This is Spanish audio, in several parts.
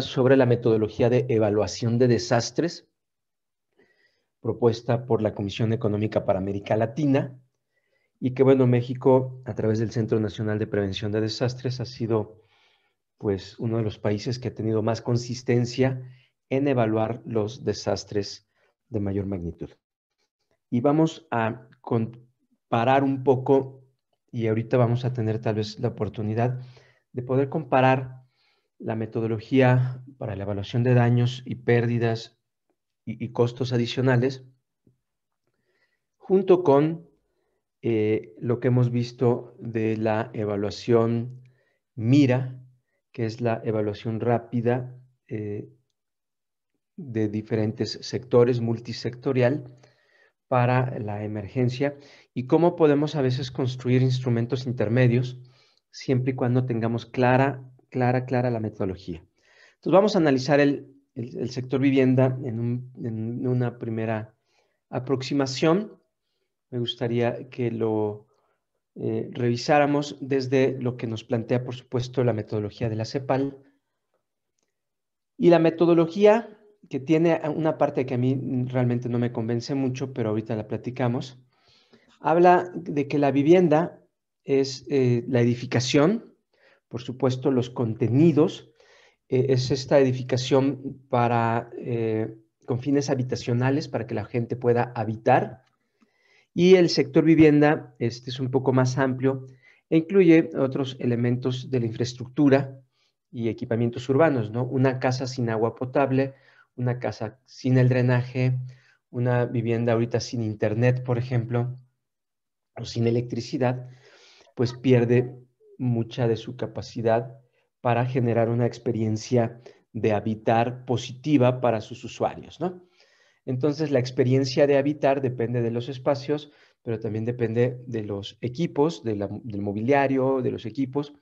sobre la metodología de evaluación de desastres propuesta por la Comisión Económica para América Latina y que, bueno, México, a través del Centro Nacional de Prevención de Desastres, ha sido, pues, uno de los países que ha tenido más consistencia en evaluar los desastres de mayor magnitud. Y vamos a comparar un poco, y ahorita vamos a tener tal vez la oportunidad de poder comparar la metodología para la evaluación de daños y pérdidas y, costos adicionales, junto con eh, lo que hemos visto de la evaluación MIRA, que es la evaluación rápida eh, de diferentes sectores, multisectorial, para la emergencia y cómo podemos a veces construir instrumentos intermedios siempre y cuando tengamos clara clara, clara la metodología. Entonces vamos a analizar el, sector vivienda en, una primera aproximación. Me gustaría que lo eh, revisáramos desde lo que nos plantea, por supuesto, la metodología de la CEPAL. Y la metodología que tiene una parte que a mí realmente no me convence mucho, pero ahorita la platicamos, habla de que la vivienda es eh, la edificación, por supuesto, los contenidos. Eh, es esta edificación para, eh, con fines habitacionales para que la gente pueda habitar. Y el sector vivienda este es un poco más amplio e incluye otros elementos de la infraestructura y equipamientos urbanos, ¿no? Una casa sin agua potable, una casa sin el drenaje, una vivienda ahorita sin internet, por ejemplo, o sin electricidad, pues pierde mucha de su capacidad para generar una experiencia de habitar positiva para sus usuarios, ¿no? Entonces, la experiencia de habitar depende de los espacios, pero también depende de los equipos, del mobiliario, de los equipos,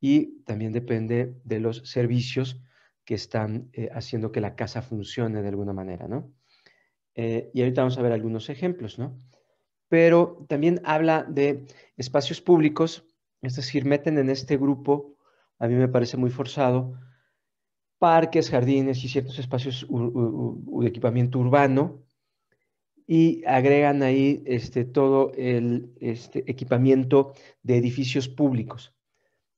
y también depende de los servicios que están eh, haciendo que la casa funcione de alguna manera, ¿no? Eh, y ahorita vamos a ver algunos ejemplos, ¿no? Pero también habla de espacios públicos es decir, meten en este grupo, a mí me parece muy forzado, parques, jardines y ciertos espacios de equipamiento urbano y agregan ahí este, todo el este, equipamiento de edificios públicos.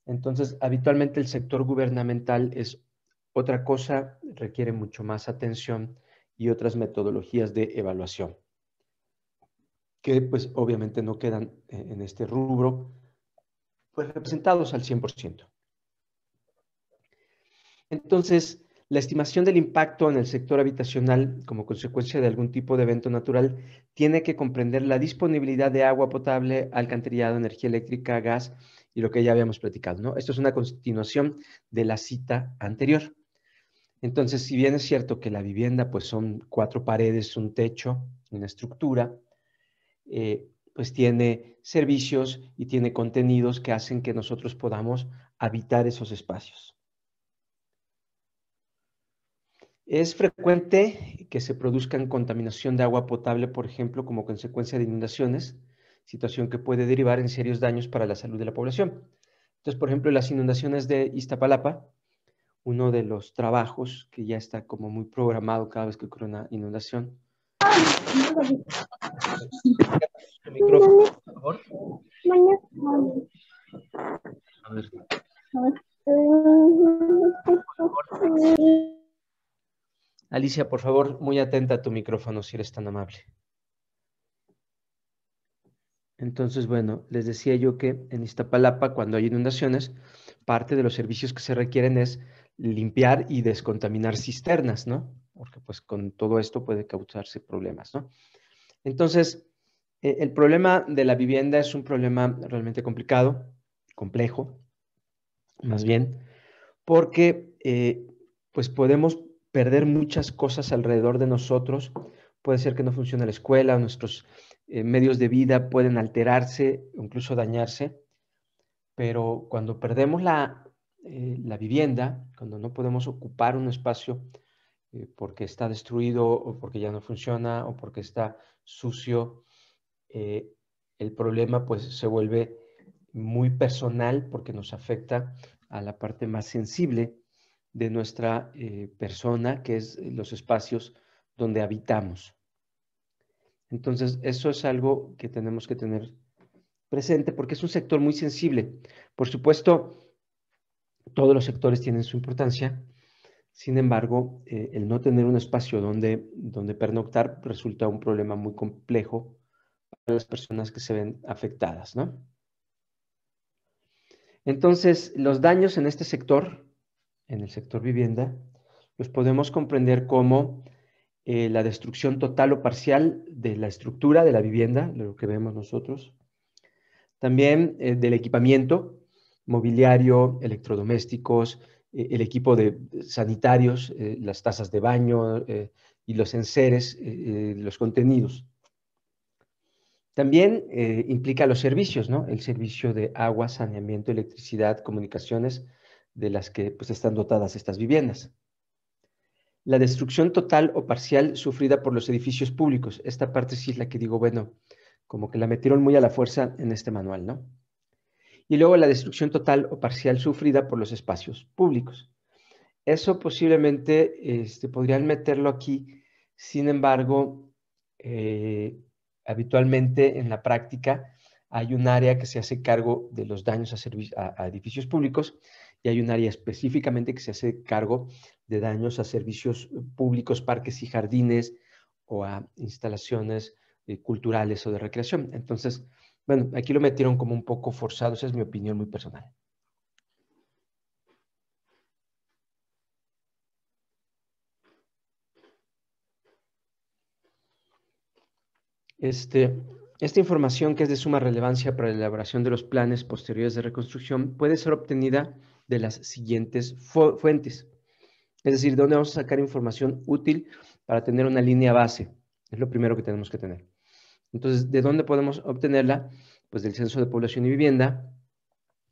Entonces, habitualmente el sector gubernamental es otra cosa, requiere mucho más atención y otras metodologías de evaluación, que pues obviamente no quedan eh, en este rubro pues, representados al 100%. Entonces, la estimación del impacto en el sector habitacional como consecuencia de algún tipo de evento natural tiene que comprender la disponibilidad de agua potable, alcantarillado, energía eléctrica, gas y lo que ya habíamos platicado. ¿no? Esto es una continuación de la cita anterior. Entonces, si bien es cierto que la vivienda pues son cuatro paredes, un techo, una estructura, eh, pues tiene servicios y tiene contenidos que hacen que nosotros podamos habitar esos espacios. Es frecuente que se produzcan contaminación de agua potable, por ejemplo, como consecuencia de inundaciones, situación que puede derivar en serios daños para la salud de la población. Entonces, por ejemplo, las inundaciones de Iztapalapa, uno de los trabajos que ya está como muy programado cada vez que ocurre una inundación, Alicia, por favor, muy atenta a tu micrófono si eres tan amable. Entonces, bueno, les decía yo que en Iztapalapa, cuando hay inundaciones, parte de los servicios que se requieren es limpiar y descontaminar cisternas, ¿no? porque pues con todo esto puede causarse problemas, ¿no? Entonces, e, el problema de la vivienda es un problema realmente complicado, complejo, más bien, porque eh, pues podemos perder muchas cosas alrededor de nosotros. Puede ser que no funcione la escuela, nuestros eh, medios de vida pueden alterarse, incluso dañarse. Pero cuando perdemos la, eh, la vivienda, cuando no podemos ocupar un espacio eh, porque está destruido o porque ya no funciona o porque está sucio, eh, el problema pues se vuelve muy personal porque nos afecta a la parte más sensible de nuestra eh, persona, que es los espacios donde habitamos. Entonces, eso es algo que tenemos que tener presente porque es un sector muy sensible. Por supuesto, todos los sectores tienen su importancia, sin embargo, eh, el no tener un espacio donde, donde pernoctar resulta un problema muy complejo para las personas que se ven afectadas, ¿no? Entonces, los daños en este sector, en el sector vivienda, los podemos comprender como eh, la destrucción total o parcial de la estructura de la vivienda, lo que vemos nosotros, también eh, del equipamiento, mobiliario, electrodomésticos, e-, el equipo de eh, sanitarios, eh, las tasas de baño eh, y los enseres, los contenidos. También implica los servicios, ¿no? El servicio de agua, saneamiento, electricidad, comunicaciones, de las que pues, están dotadas estas viviendas. La destrucción total o parcial sufrida por los edificios públicos. Esta parte sí es la que digo, bueno, como que la metieron muy a la fuerza en este manual, ¿no? y luego la destrucción total o parcial sufrida por los espacios públicos. Eso posiblemente este, podrían meterlo aquí, sin embargo, eh, habitualmente en la práctica hay un área que se hace cargo de los daños a, edificios públicos y hay un área específicamente que se hace cargo de daños a servicios públicos, parques y jardines o a instalaciones eh, culturales o de recreación. Entonces, bueno, aquí lo metieron como un poco forzado, esa es mi opinión muy personal. Este, esta información, que es de suma relevancia para la elaboración de los planes posteriores de reconstrucción, puede ser obtenida de las siguientes fuentes. Es decir, ¿de dónde vamos a sacar información útil para tener una línea base? Es lo primero que tenemos que tener. Entonces, ¿de dónde podemos obtenerla? Pues del Censo de Población y Vivienda,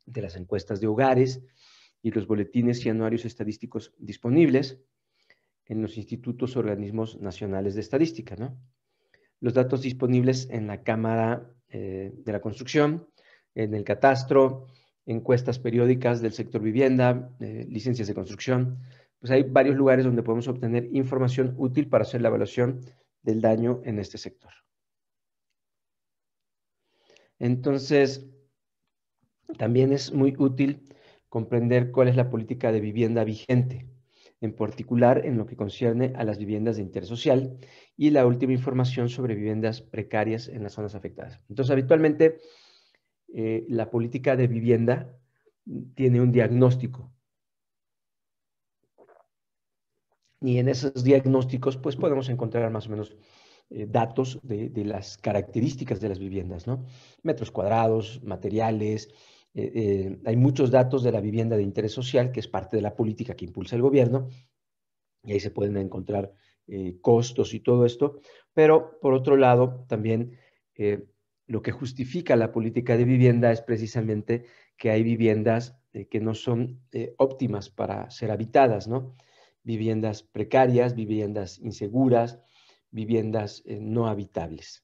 de las encuestas de hogares y los boletines y anuarios estadísticos disponibles en los institutos organismos nacionales de estadística, ¿no? Los datos disponibles en la Cámara eh, de la Construcción, en el Catastro, encuestas periódicas del sector vivienda, eh, licencias de construcción. Pues hay varios lugares donde podemos obtener información útil para hacer la evaluación del daño en este sector. Entonces, también es muy útil comprender cuál es la política de vivienda vigente, en particular en lo que concierne a las viviendas de interés social y la última información sobre viviendas precarias en las zonas afectadas. Entonces, habitualmente eh, la política de vivienda tiene un diagnóstico. Y en esos diagnósticos, pues podemos encontrar más o menos eh, datos de, las características de las viviendas, ¿no? Metros cuadrados, materiales. Eh, eh, hay muchos datos de la vivienda de interés social, que es parte de la política que impulsa el gobierno, y ahí se pueden encontrar costos y todo esto. Pero, por otro lado, también lo que justifica la política de vivienda es precisamente que hay viviendas que no son óptimas para ser habitadas, ¿no? Viviendas precarias, viviendas inseguras, viviendas eh, no habitables.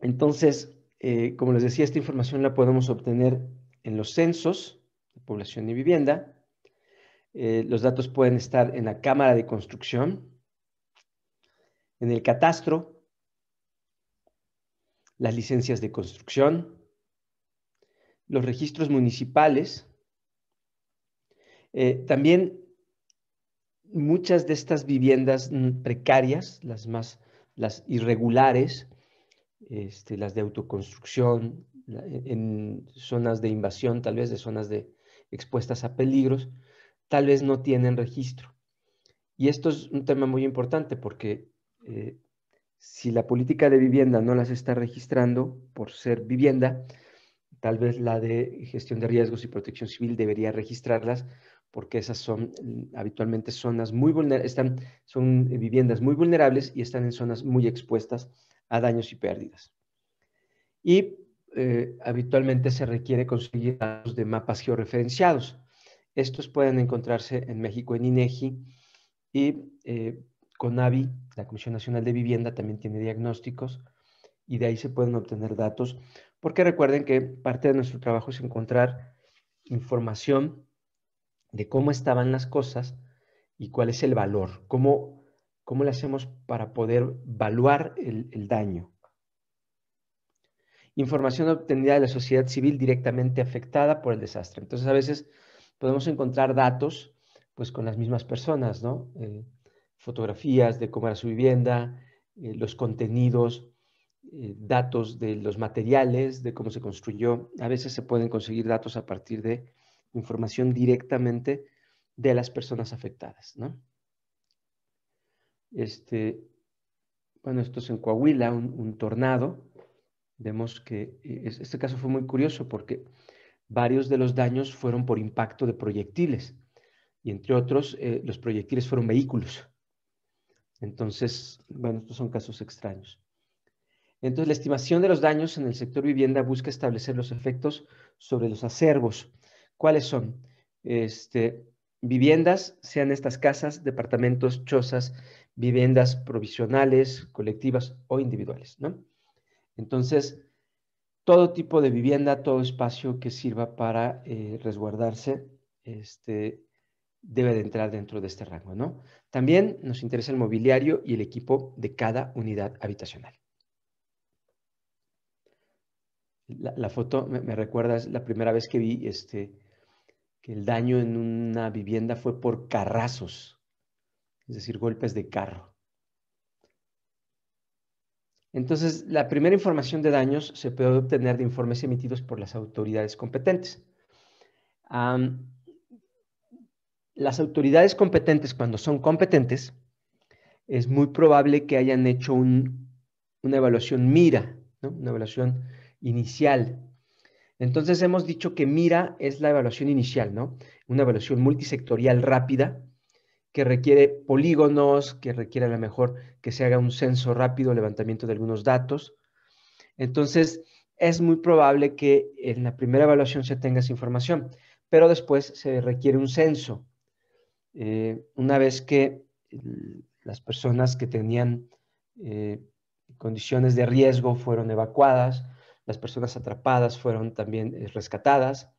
Entonces, eh, como les decía, esta información la podemos obtener en los censos de población y vivienda. Eh, los datos pueden estar en la Cámara de Construcción, en el catastro, las licencias de construcción, los registros municipales, eh, también muchas de estas viviendas precarias, las más irregulares, este, las de autoconstrucción, e, en zonas de invasión, tal vez de zonas expuestas a peligros, tal vez no tienen registro. Y esto es un tema muy importante porque eh, si la política de vivienda no las está registrando por ser vivienda, tal vez la de gestión de riesgos y protección civil debería registrarlas porque esas son mm, habitualmente zonas muy vulnerables, son viviendas muy vulnerables y están en zonas muy expuestas a daños y pérdidas. Y eh, habitualmente se requiere conseguir datos de mapas georreferenciados. Estos pueden encontrarse en México en INEGI y eh, CONAVI, la Comisión Nacional de Vivienda, también tiene diagnósticos y de ahí se pueden obtener datos, porque recuerden que parte de nuestro trabajo es encontrar información de cómo estaban las cosas y cuál es el valor, cómo, cómo le hacemos para poder evaluar el, daño. Información obtenida de la sociedad civil directamente afectada por el desastre. Entonces a veces podemos encontrar datos pues con las mismas personas, ¿no? Eh, fotografías de cómo era su vivienda, eh, los contenidos, eh, datos de los materiales, de cómo se construyó. A veces se pueden conseguir datos a partir de información directamente de las personas afectadas, ¿no? Este, bueno, esto es en Coahuila, un, tornado. Vemos que eh, este caso fue muy curioso porque varios de los daños fueron por impacto de proyectiles y entre otros eh, los proyectiles fueron vehículos. Entonces, bueno, estos son casos extraños. Entonces, la estimación de los daños en el sector vivienda busca establecer los efectos sobre los acervos ¿Cuáles son? Este, viviendas, sean estas casas, departamentos, chozas, viviendas provisionales, colectivas o individuales, ¿no? Entonces, todo tipo de vivienda, todo espacio que sirva para eh, resguardarse, este, debe de entrar dentro de este rango, ¿no? También nos interesa el mobiliario y el equipo de cada unidad habitacional. La, foto, me, recuerda, es la primera vez que vi este, el daño en una vivienda fue por carrazos, es decir, golpes de carro. Entonces, la primera información de daños se puede obtener de informes emitidos por las autoridades competentes. las autoridades competentes, cuando son competentes, es muy probable que hayan hecho una evaluación mira, una evaluación inicial entonces hemos dicho que MIRA es la evaluación inicial, ¿no? Una evaluación multisectorial rápida que requiere polígonos, que requiere a lo mejor que se haga un censo rápido, levantamiento de algunos datos. Entonces, es muy probable que en la primera evaluación se tenga esa información, pero después se requiere un censo. Eh, una vez que las personas que tenían eh, condiciones de riesgo fueron evacuadas, las personas atrapadas fueron también eh, rescatadas,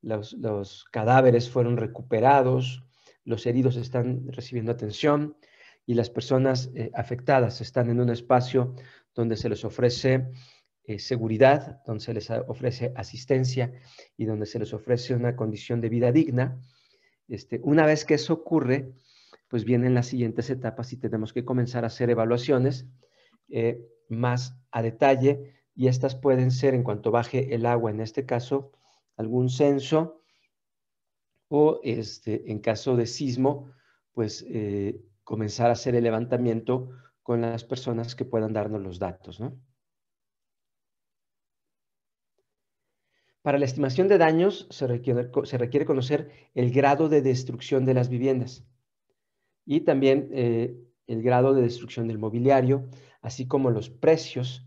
los, cadáveres fueron recuperados, los heridos están recibiendo atención y las personas eh, afectadas están en un espacio donde se les ofrece eh, seguridad, donde se les ah, ofrece asistencia y donde se les ofrece una condición de vida digna. Este, una vez que eso ocurre, pues vienen las siguientes etapas y tenemos que comenzar a hacer evaluaciones más a detalle y estas pueden ser, en cuanto baje el agua, en este caso, algún censo o este, en caso de sismo, pues eh, comenzar a hacer el levantamiento con las personas que puedan darnos los datos. Para la estimación de daños se requiere, se requiere, conocer el grado de destrucción de las viviendas y también eh, el grado de destrucción del mobiliario, así como los precios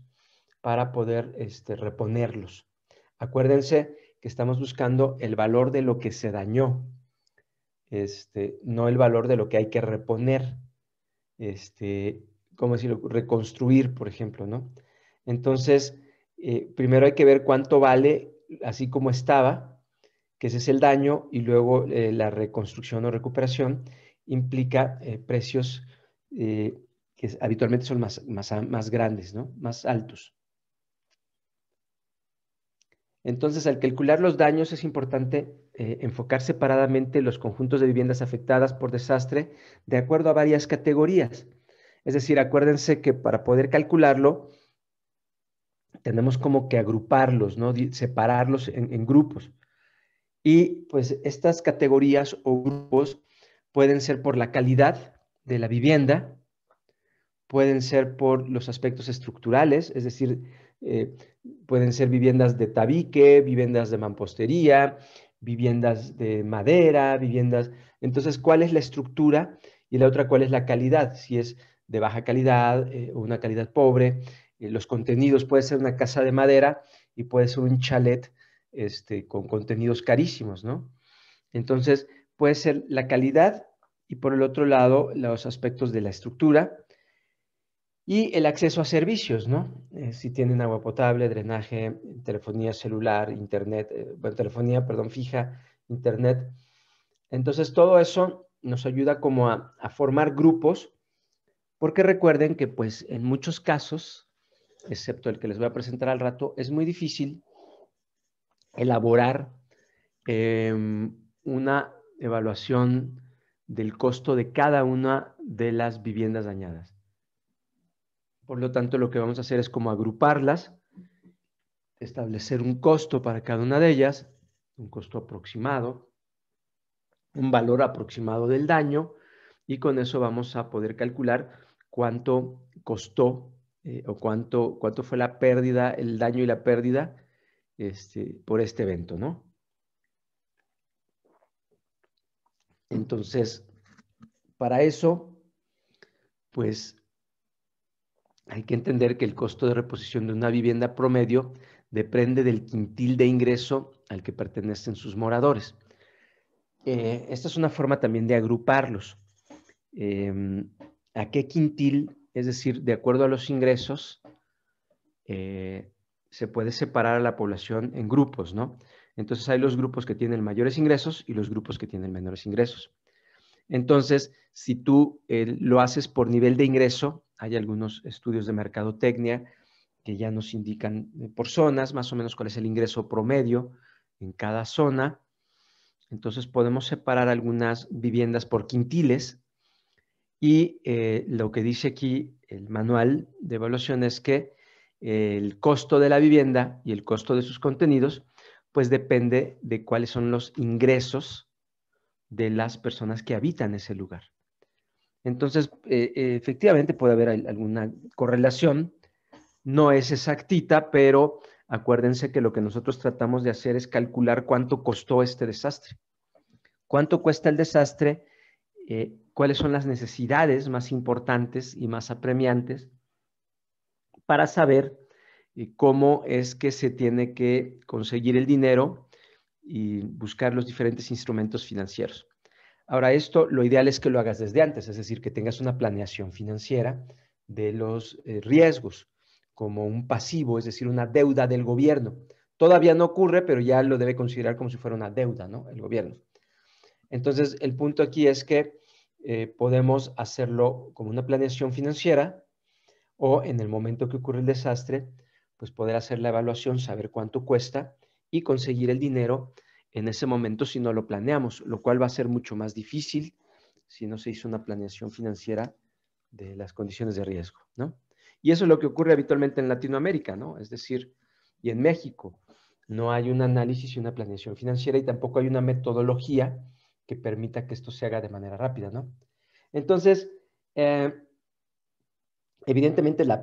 para poder este, reponerlos. Acuérdense que estamos buscando el valor de lo que se dañó, este, no el valor de lo que hay que reponer, este, como decirlo, reconstruir, por ejemplo, ¿no? Entonces, eh, primero hay que ver cuánto vale así como estaba, que ese es el daño, y luego eh, la reconstrucción o recuperación implica eh, precios que habitualmente son más, más, más grandes, ¿no? Más altos. Entonces, al calcular los daños es importante eh, enfocar separadamente los conjuntos de viviendas afectadas por desastre de acuerdo a varias categorías. Es decir, acuérdense que para poder calcularlo, tenemos como que agruparlos, ¿no? separarlos en grupos. Y pues estas categorías o grupos pueden ser por la calidad de la vivienda, pueden ser por los aspectos estructurales, es decir, eh, pueden ser viviendas de tabique, viviendas de mampostería, viviendas de madera, viviendas... Entonces, ¿cuál es la estructura? Y la otra, ¿cuál es la calidad? Si es de baja calidad eh, o una calidad pobre. Eh, los contenidos, puede ser una casa de madera y puede ser un chalet este, con contenidos carísimos, ¿no? Entonces, puede ser la calidad y por el otro lado, los aspectos de la estructura y el acceso a servicios, ¿no? Eh, si tienen agua potable, drenaje, telefonía celular, internet, eh, bueno, telefonía, perdón, fija, internet. Entonces, todo eso nos ayuda como a, formar grupos, porque recuerden que, pues, en muchos casos, excepto el que les voy a presentar al rato, es muy difícil elaborar em, una evaluación del costo de cada una de las viviendas dañadas. Por lo tanto, lo que vamos a hacer es como agruparlas, establecer un costo para cada una de ellas, un costo aproximado, un valor aproximado del daño, y con eso vamos a poder calcular cuánto costó eh, o cuánto, cuánto fue la pérdida, el daño y la pérdida este, por este evento, ¿no? Entonces, para eso, pues hay que entender que el costo de reposición de una vivienda promedio depende del quintil de ingreso al que pertenecen sus moradores. Eh, esta es una forma también de agruparlos. Em, ¿A qué quintil? Es decir, de acuerdo a los ingresos, eh, se puede separar a la población en grupos, ¿no? Entonces hay los grupos que tienen mayores ingresos y los grupos que tienen menores ingresos. Entonces, si tú eh, lo haces por nivel de ingreso, hay algunos estudios de mercadotecnia que ya nos indican eh, por zonas más o menos cuál es el ingreso promedio en cada zona. Entonces podemos separar algunas viviendas por quintiles y eh, lo que dice aquí el manual de evaluación es que eh, el costo de la vivienda y el costo de sus contenidos pues depende de cuáles son los ingresos de las personas que habitan ese lugar. Entonces, eh, eh, efectivamente puede haber alguna correlación, no es exactita, pero acuérdense que lo que nosotros tratamos de hacer es calcular cuánto costó este desastre. ¿Cuánto cuesta el desastre? Eh, ¿Cuáles son las necesidades más importantes y más apremiantes para saber cómo es que se tiene que conseguir el dinero y buscar los diferentes instrumentos financieros? Ahora, esto lo ideal es que lo hagas desde antes, es decir, que tengas una planeación financiera de los eh, riesgos como un pasivo, es decir, una deuda del gobierno. Todavía no ocurre, pero ya lo debe considerar como si fuera una deuda, ¿no? El gobierno. Entonces, el punto aquí es que eh, podemos hacerlo como una planeación financiera o en el momento que ocurre el desastre, pues poder hacer la evaluación, saber cuánto cuesta y conseguir el dinero en ese momento si no lo planeamos, lo cual va a ser mucho más difícil si no se hizo una planeación financiera de las condiciones de riesgo, ¿no? Y eso es lo que ocurre habitualmente en Latinoamérica, ¿no? Es decir, y en México, no hay un análisis y una planeación financiera y tampoco hay una metodología que permita que esto se haga de manera rápida, ¿no? Entonces, eh, evidentemente la,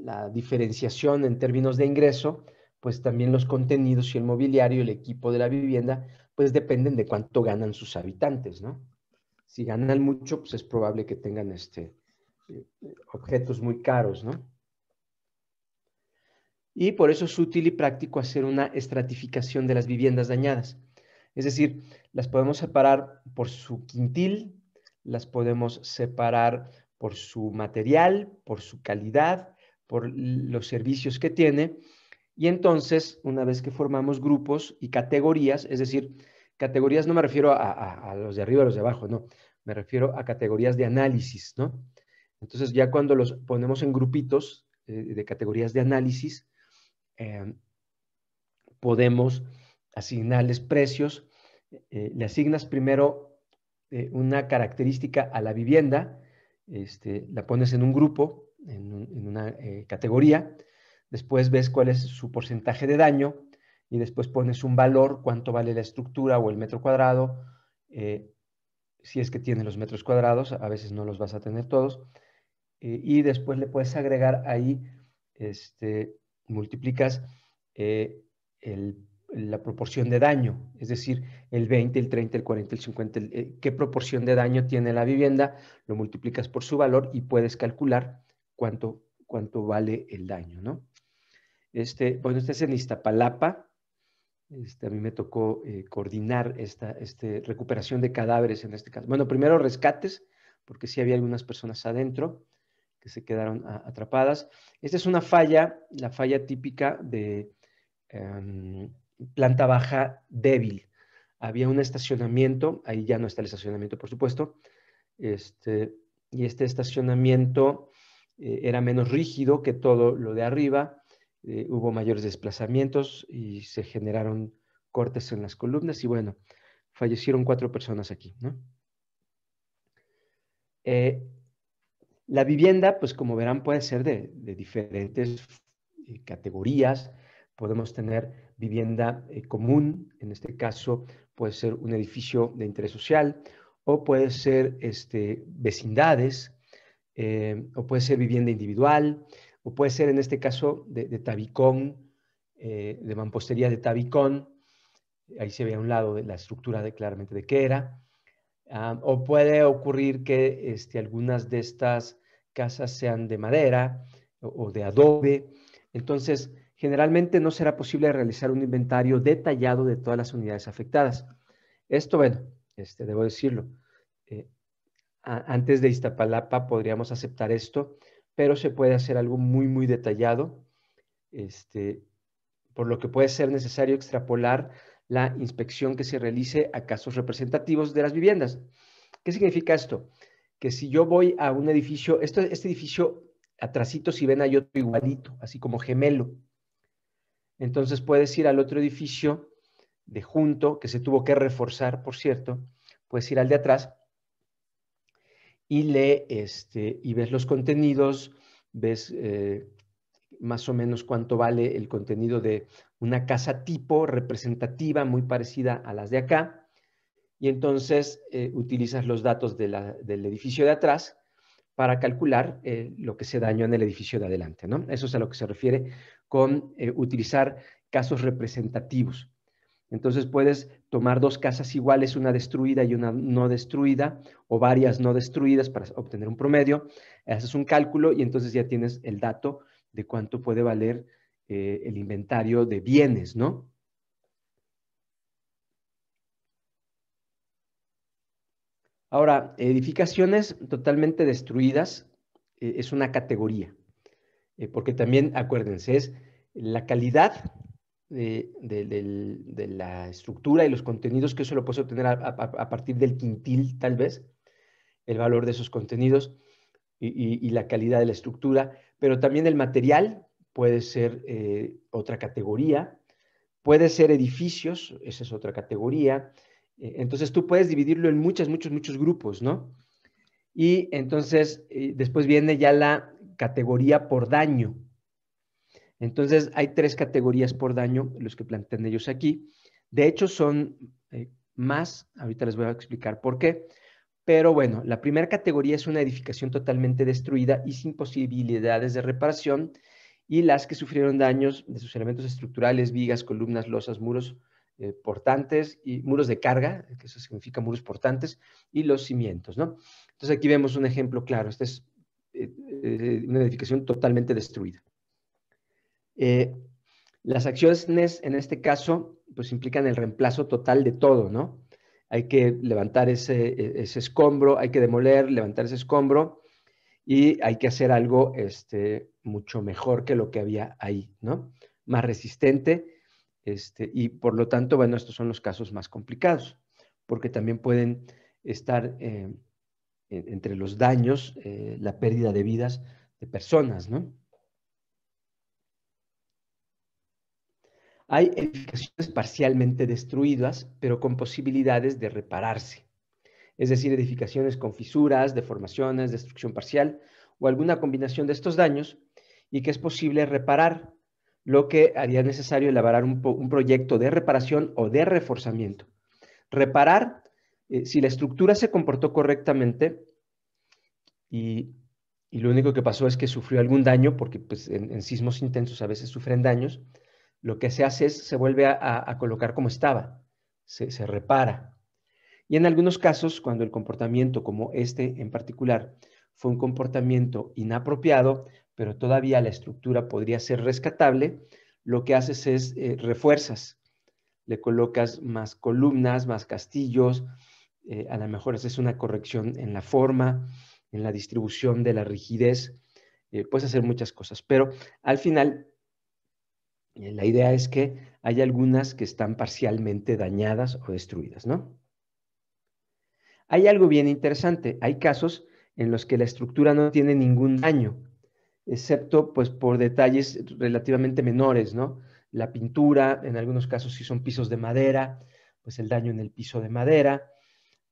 la diferenciación en términos de ingreso pues también los contenidos y el mobiliario, el equipo de la vivienda, pues dependen de cuánto ganan sus habitantes, ¿no? Si ganan mucho, pues es probable que tengan este, eh, objetos muy caros, ¿no? Y por eso es útil y práctico hacer una estratificación de las viviendas dañadas. Es decir, las podemos separar por su quintil, las podemos separar por su material, por su calidad, por los servicios que tiene, y entonces, una vez que formamos grupos y categorías, es decir, categorías no me refiero a, los de arriba, a los de abajo, no, me refiero a categorías de análisis, ¿no? Entonces, ya cuando los ponemos en grupitos eh, de categorías de análisis, em, podemos asignarles precios. Eh, le asignas primero eh, una característica a la vivienda, este, la pones en un grupo, en, en una categoría, después ves cuál es su porcentaje de daño y después pones un valor, cuánto vale la estructura o el metro cuadrado, eh, si es que tiene los metros cuadrados, a veces no los vas a tener todos, eh, y después le puedes agregar ahí, este, multiplicas eh, la proporción de daño, es decir, el 20, el 30, el 40, el 50, qué proporción de daño tiene la vivienda, lo multiplicas por su valor y puedes calcular cuánto, cuánto vale el daño, ¿no? Este, bueno, este es en Iztapalapa. Este, a mí me tocó eh, coordinar esta este, recuperación de cadáveres en este caso. Bueno, primero rescates, porque sí había algunas personas adentro que se quedaron atrapadas. Esta es una falla, la falla típica de em, planta baja débil. Había un estacionamiento, ahí ya no está el estacionamiento, por supuesto, y este estacionamiento eh, era menos rígido que todo lo de arriba eh, hubo mayores desplazamientos y se generaron cortes en las columnas y bueno, fallecieron cuatro personas aquí. ¿no? Eh, la vivienda, pues como verán, puede ser de, diferentes eh, categorías. Podemos tener vivienda común, en este caso puede ser un edificio de interés social, o puede ser este, vecindades, o puede ser vivienda individual, o puede ser en este caso de, tabicón, eh, de mampostería de tabicón, ahí se ve a un lado de la estructura de claramente de qué era, ah, o puede ocurrir que este, algunas de estas casas sean de madera o, de adobe, entonces generalmente no será posible realizar un inventario detallado de todas las unidades afectadas. Esto, bueno, este, debo decirlo, eh, antes de Iztapalapa podríamos aceptar esto, pero se puede hacer algo muy, muy detallado, este, por lo que puede ser necesario extrapolar la inspección que se realice a casos representativos de las viviendas. ¿Qué significa esto? Que si yo voy a un edificio, esto, este edificio atrasito, si ven, hay otro igualito, así como gemelo. Entonces puedes ir al otro edificio de junto, que se tuvo que reforzar, por cierto, puedes ir al de atrás y este, y ves los contenidos, ves eh, más o menos cuánto vale el contenido de una casa tipo representativa muy parecida a las de acá. Y entonces eh, utilizas los datos del edificio de atrás para calcular eh, lo que se dañó en el edificio de adelante. ¿no? Eso es a lo que se refiere con utilizar casos representativos. Entonces puedes tomar dos casas iguales, una destruida y una no destruida, o varias no destruidas para obtener un promedio. Haces un cálculo y entonces ya tienes el dato de cuánto puede valer eh, el inventario de bienes, ¿no? Ahora, edificaciones totalmente destruidas eh, es una categoría, eh, porque también, acuérdense, es la calidad de, la estructura y los contenidos que solo puedes obtener a, partir del quintil, tal vez, el valor de esos contenidos y, la calidad de la estructura, pero también el material puede ser eh, otra categoría, puede ser edificios, esa es otra categoría. Eh, entonces tú puedes dividirlo en muchos, muchos, muchos grupos, ¿no? Y entonces eh, después viene ya la categoría por daño, entonces, hay tres categorías por daño, los que plantean ellos aquí. De hecho, son eh, más, ahorita les voy a explicar por qué. Pero bueno, la primera categoría es una edificación totalmente destruida y sin posibilidades de reparación, y las que sufrieron daños de sus elementos estructurales, vigas, columnas, losas, muros eh, portantes y muros de carga, que eso significa muros portantes, y los cimientos, ¿no? Entonces aquí vemos un ejemplo claro, esta es eh, una edificación totalmente destruida. Eh, las acciones en este caso, pues implican el reemplazo total de todo, ¿no? Hay que levantar e, ese, escombro, hay que demoler, levantar ese escombro y hay que hacer algo este, mucho mejor que lo que había ahí, ¿no? Más resistente este, y por lo tanto, bueno, estos son los casos más complicados porque también pueden estar eh, entre los daños, eh, la pérdida de vidas de personas, ¿no? Hay edificaciones parcialmente destruidas, pero con posibilidades de repararse, es decir, edificaciones con fisuras, deformaciones, destrucción parcial o alguna combinación de estos daños y que es posible reparar, lo que haría necesario elaborar un, proyecto de reparación o de reforzamiento. Reparar, eh, si la estructura se comportó correctamente y lo único que pasó es que sufrió algún daño, porque pues, en, sismos intensos a veces sufren daños, lo que se hace es se vuelve a, colocar como estaba, se, se, repara. Y en algunos casos, cuando el comportamiento como este en particular fue un comportamiento inapropiado, pero todavía la estructura podría ser rescatable, lo que haces es eh, refuerzas, le colocas más columnas, más castillos, eh, a lo mejor haces una corrección en la forma, en la distribución de la rigidez, eh, puedes hacer muchas cosas, pero al final eh, la idea es que hay algunas que están parcialmente dañadas o destruidas, ¿no? Hay algo bien interesante. Hay casos en los que la estructura no tiene ningún daño, excepto pues por detalles relativamente menores, ¿no? La pintura, en algunos casos si son pisos de madera, pues el daño en el piso de madera,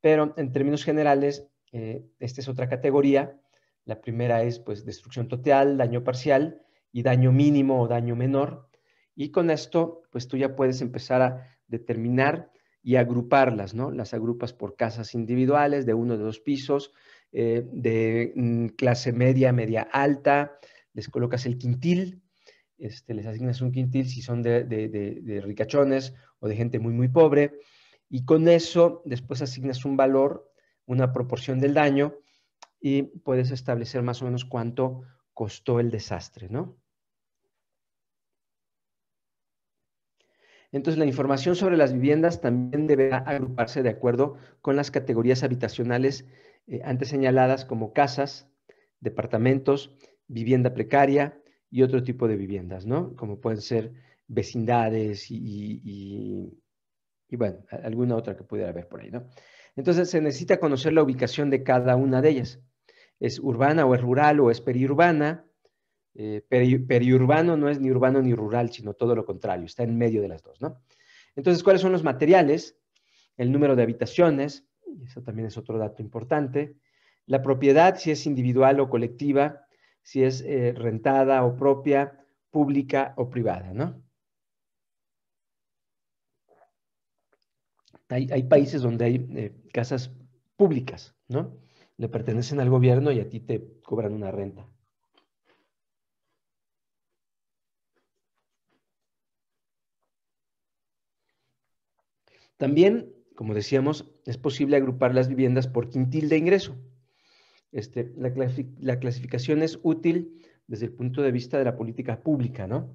pero en términos generales, eh, esta es otra categoría. La primera es pues destrucción total, daño parcial y daño mínimo o daño menor. Y con esto, pues tú ya puedes empezar a determinar y agruparlas, ¿no? Las agrupas por casas individuales de uno de dos pisos, eh, de mm, clase media, media alta, les colocas el quintil, este, les asignas un quintil si son de, ricachones o de gente muy, muy pobre, y con eso después asignas un valor, una proporción del daño, y puedes establecer más o menos cuánto costó el desastre, ¿no? Entonces, la información sobre las viviendas también deberá agruparse de acuerdo con las categorías habitacionales eh, antes señaladas como casas, departamentos, vivienda precaria y otro tipo de viviendas, ¿no? Como pueden ser vecindades y, y bueno, alguna otra que pudiera haber por ahí, ¿no? Entonces, se necesita conocer la ubicación de cada una de ellas. ¿Es urbana o es rural o es periurbana? Eh, periurbano no es ni urbano ni rural, sino todo lo contrario, está en medio de las dos, ¿no? Entonces, ¿cuáles son los materiales? El número de habitaciones, eso también es otro dato importante. La propiedad, si es individual o colectiva, si es eh, rentada o propia, pública o privada, ¿no? Hay, países donde hay eh, casas públicas, ¿no? Le pertenecen al gobierno y a ti te cobran una renta. También, como decíamos, es posible agrupar las viviendas por quintil de ingreso. Este, la, clasificación es útil desde el punto de vista de la política pública, ¿no?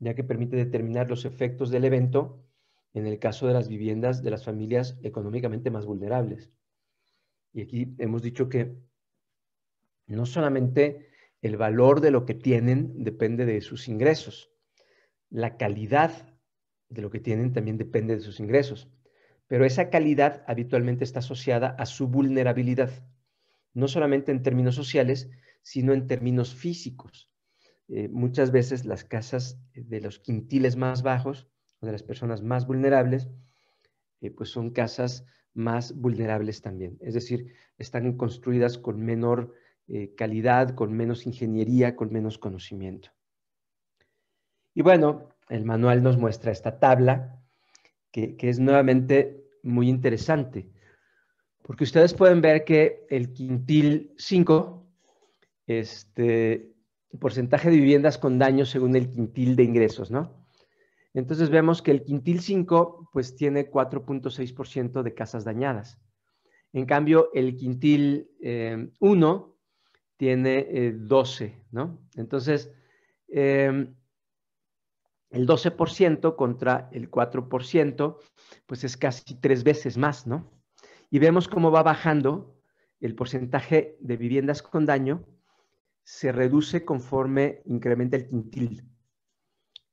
ya que permite determinar los efectos del evento en el caso de las viviendas de las familias económicamente más vulnerables. Y aquí hemos dicho que no solamente el valor de lo que tienen depende de sus ingresos, la calidad de lo que tienen también depende de sus ingresos. Pero esa calidad habitualmente está asociada a su vulnerabilidad, no solamente en términos sociales, sino en términos físicos. Eh, muchas veces las casas eh, de los quintiles más bajos o de las personas más vulnerables, eh, pues son casas más vulnerables también. Es decir, están construidas con menor calidad, con menos ingeniería, con menos conocimiento. Y bueno, el manual nos muestra esta tabla, que, es nuevamente muy interesante, porque ustedes pueden ver que el quintil 5, este, el porcentaje de viviendas con daño según el quintil de ingresos, ¿no? Entonces vemos que el quintil 5, pues tiene 4.6% de casas dañadas. En cambio, el quintil 1 eh, tiene 12, eh, ¿no? Entonces, eh, el 12% contra el 4%, pues es casi tres veces más, ¿no? Y vemos cómo va bajando el porcentaje de viviendas con daño, se reduce conforme incrementa el quintil.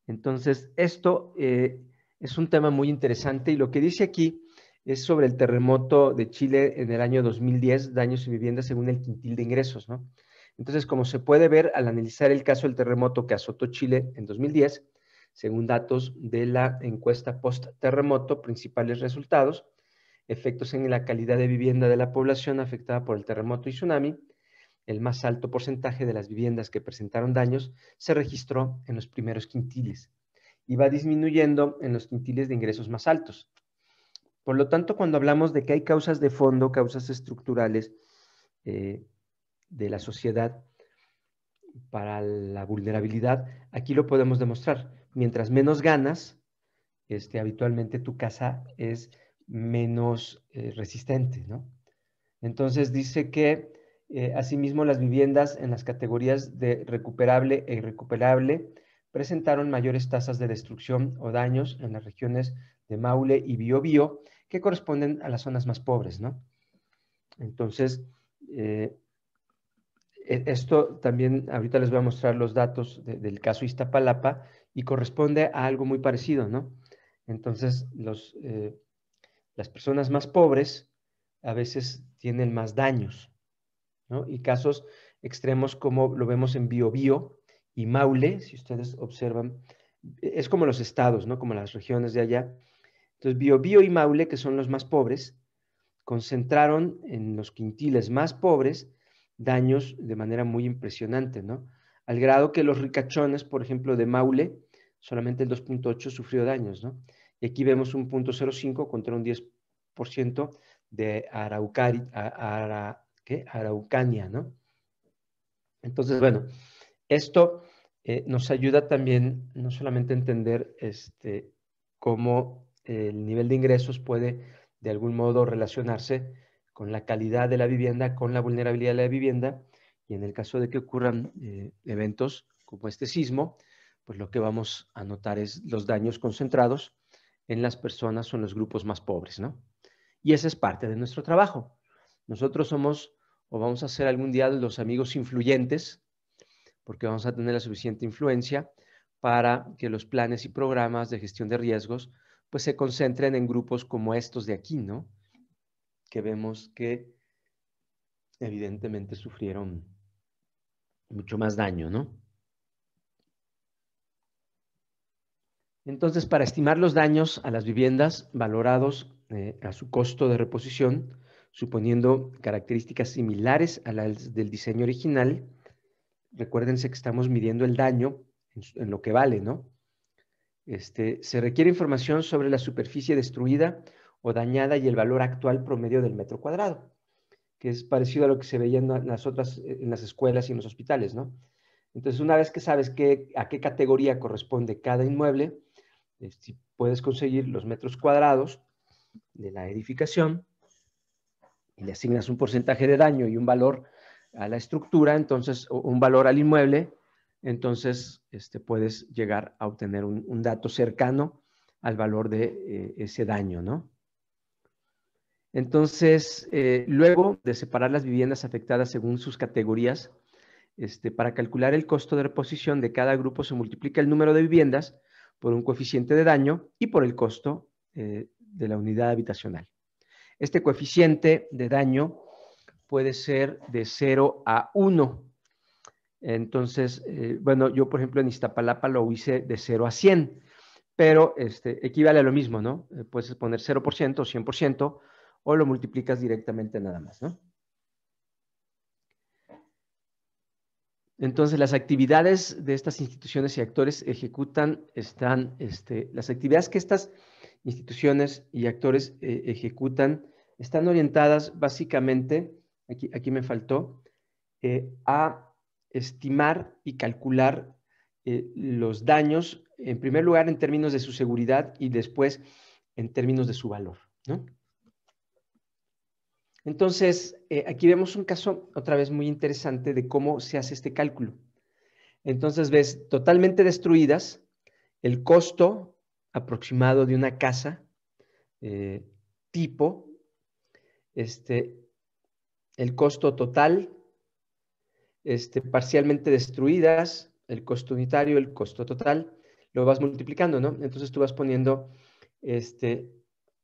Entonces, esto eh, es un tema muy interesante y lo que dice aquí es sobre el terremoto de Chile en el año 2010, daños y viviendas según el quintil de ingresos, ¿no? Entonces, como se puede ver al analizar el caso del terremoto que azotó Chile en 2010, según datos de la encuesta post-terremoto, principales resultados, efectos en la calidad de vivienda de la población afectada por el terremoto y tsunami, el más alto porcentaje de las viviendas que presentaron daños se registró en los primeros quintiles y va disminuyendo en los quintiles de ingresos más altos. Por lo tanto, cuando hablamos de que hay causas de fondo, causas estructurales eh, de la sociedad para la vulnerabilidad, aquí lo podemos demostrar mientras menos ganas, este, habitualmente tu casa es menos eh, resistente, ¿no? Entonces dice que eh, asimismo las viviendas en las categorías de recuperable e irrecuperable presentaron mayores tasas de destrucción o daños en las regiones de Maule y Biobío que corresponden a las zonas más pobres, ¿no? Entonces, eh, e-, esto también, ahorita les voy a mostrar los datos del caso Iztapalapa y corresponde a algo muy parecido, ¿no? Entonces, los, eh, las personas más pobres a veces tienen más daños, ¿no? Y casos extremos como lo vemos en Biobío y Maule, si ustedes observan, es como los estados, ¿no? Como las regiones de allá. Entonces, Biobío y Maule, que son los más pobres, concentraron en los quintiles más pobres daños de manera muy impresionante, ¿no? Al grado que los ricachones, por ejemplo, de Maule, solamente el 2.8 sufrió daños, ¿no? Y aquí vemos un .05 contra un 10% de Araucari, Araucania, ¿no? Entonces, bueno, esto eh, nos ayuda también no solamente a entender este, cómo el nivel de ingresos puede de algún modo relacionarse con la calidad de la vivienda, con la vulnerabilidad de la vivienda, y en el caso de que ocurran eh, eventos como este sismo, pues lo que vamos a notar es los daños concentrados en las personas o en los grupos más pobres, ¿no? Y esa es parte de nuestro trabajo. Nosotros somos o vamos a ser algún día los amigos influyentes, porque vamos a tener la suficiente influencia para que los planes y programas de gestión de riesgos pues se concentren en grupos como estos de aquí, ¿no? Que vemos que evidentemente sufrieron mucho más daño, ¿no? Entonces, para estimar los daños a las viviendas valorados eh, a su costo de reposición, suponiendo características similares a las del diseño original, recuérdense que estamos midiendo el daño en, lo que vale, ¿no? Este, se requiere información sobre la superficie destruida o dañada y el valor actual promedio del metro cuadrado, que es parecido a lo que se veía en las otras, eh, en las escuelas y en los hospitales, ¿no? Entonces, una vez que sabes qué, a qué categoría corresponde cada inmueble, eh, si puedes conseguir los metros cuadrados de la edificación y le asignas un porcentaje de daño y un valor a la estructura, entonces, o un valor al inmueble, entonces este, puedes llegar a obtener un, dato cercano al valor de eh, ese daño, ¿no? Entonces, eh, luego de separar las viviendas afectadas según sus categorías, este, para calcular el costo de reposición de cada grupo se multiplica el número de viviendas por un coeficiente de daño y por el costo eh, de la unidad habitacional. Este coeficiente de daño puede ser de 0 a 1. Entonces, eh, bueno, yo por ejemplo en Iztapalapa lo hice de 0 a 100, pero este, equivale a lo mismo, ¿no? Eh, puedes poner 0% o 100% o lo multiplicas directamente nada más, ¿no? Entonces, las actividades de estas instituciones y actores ejecutan, están, este, las actividades que estas instituciones y actores eh, ejecutan están orientadas básicamente, aquí, aquí me faltó, eh, a estimar y calcular eh, los daños, en primer lugar en términos de su seguridad y después en términos de su valor. ¿no? Entonces, eh, aquí vemos un caso otra vez muy interesante de cómo se hace este cálculo. Entonces ves totalmente destruidas el costo aproximado de una casa eh, tipo, este, el costo total, este, parcialmente destruidas, el costo unitario, el costo total, lo vas multiplicando, ¿no? Entonces tú vas poniendo este,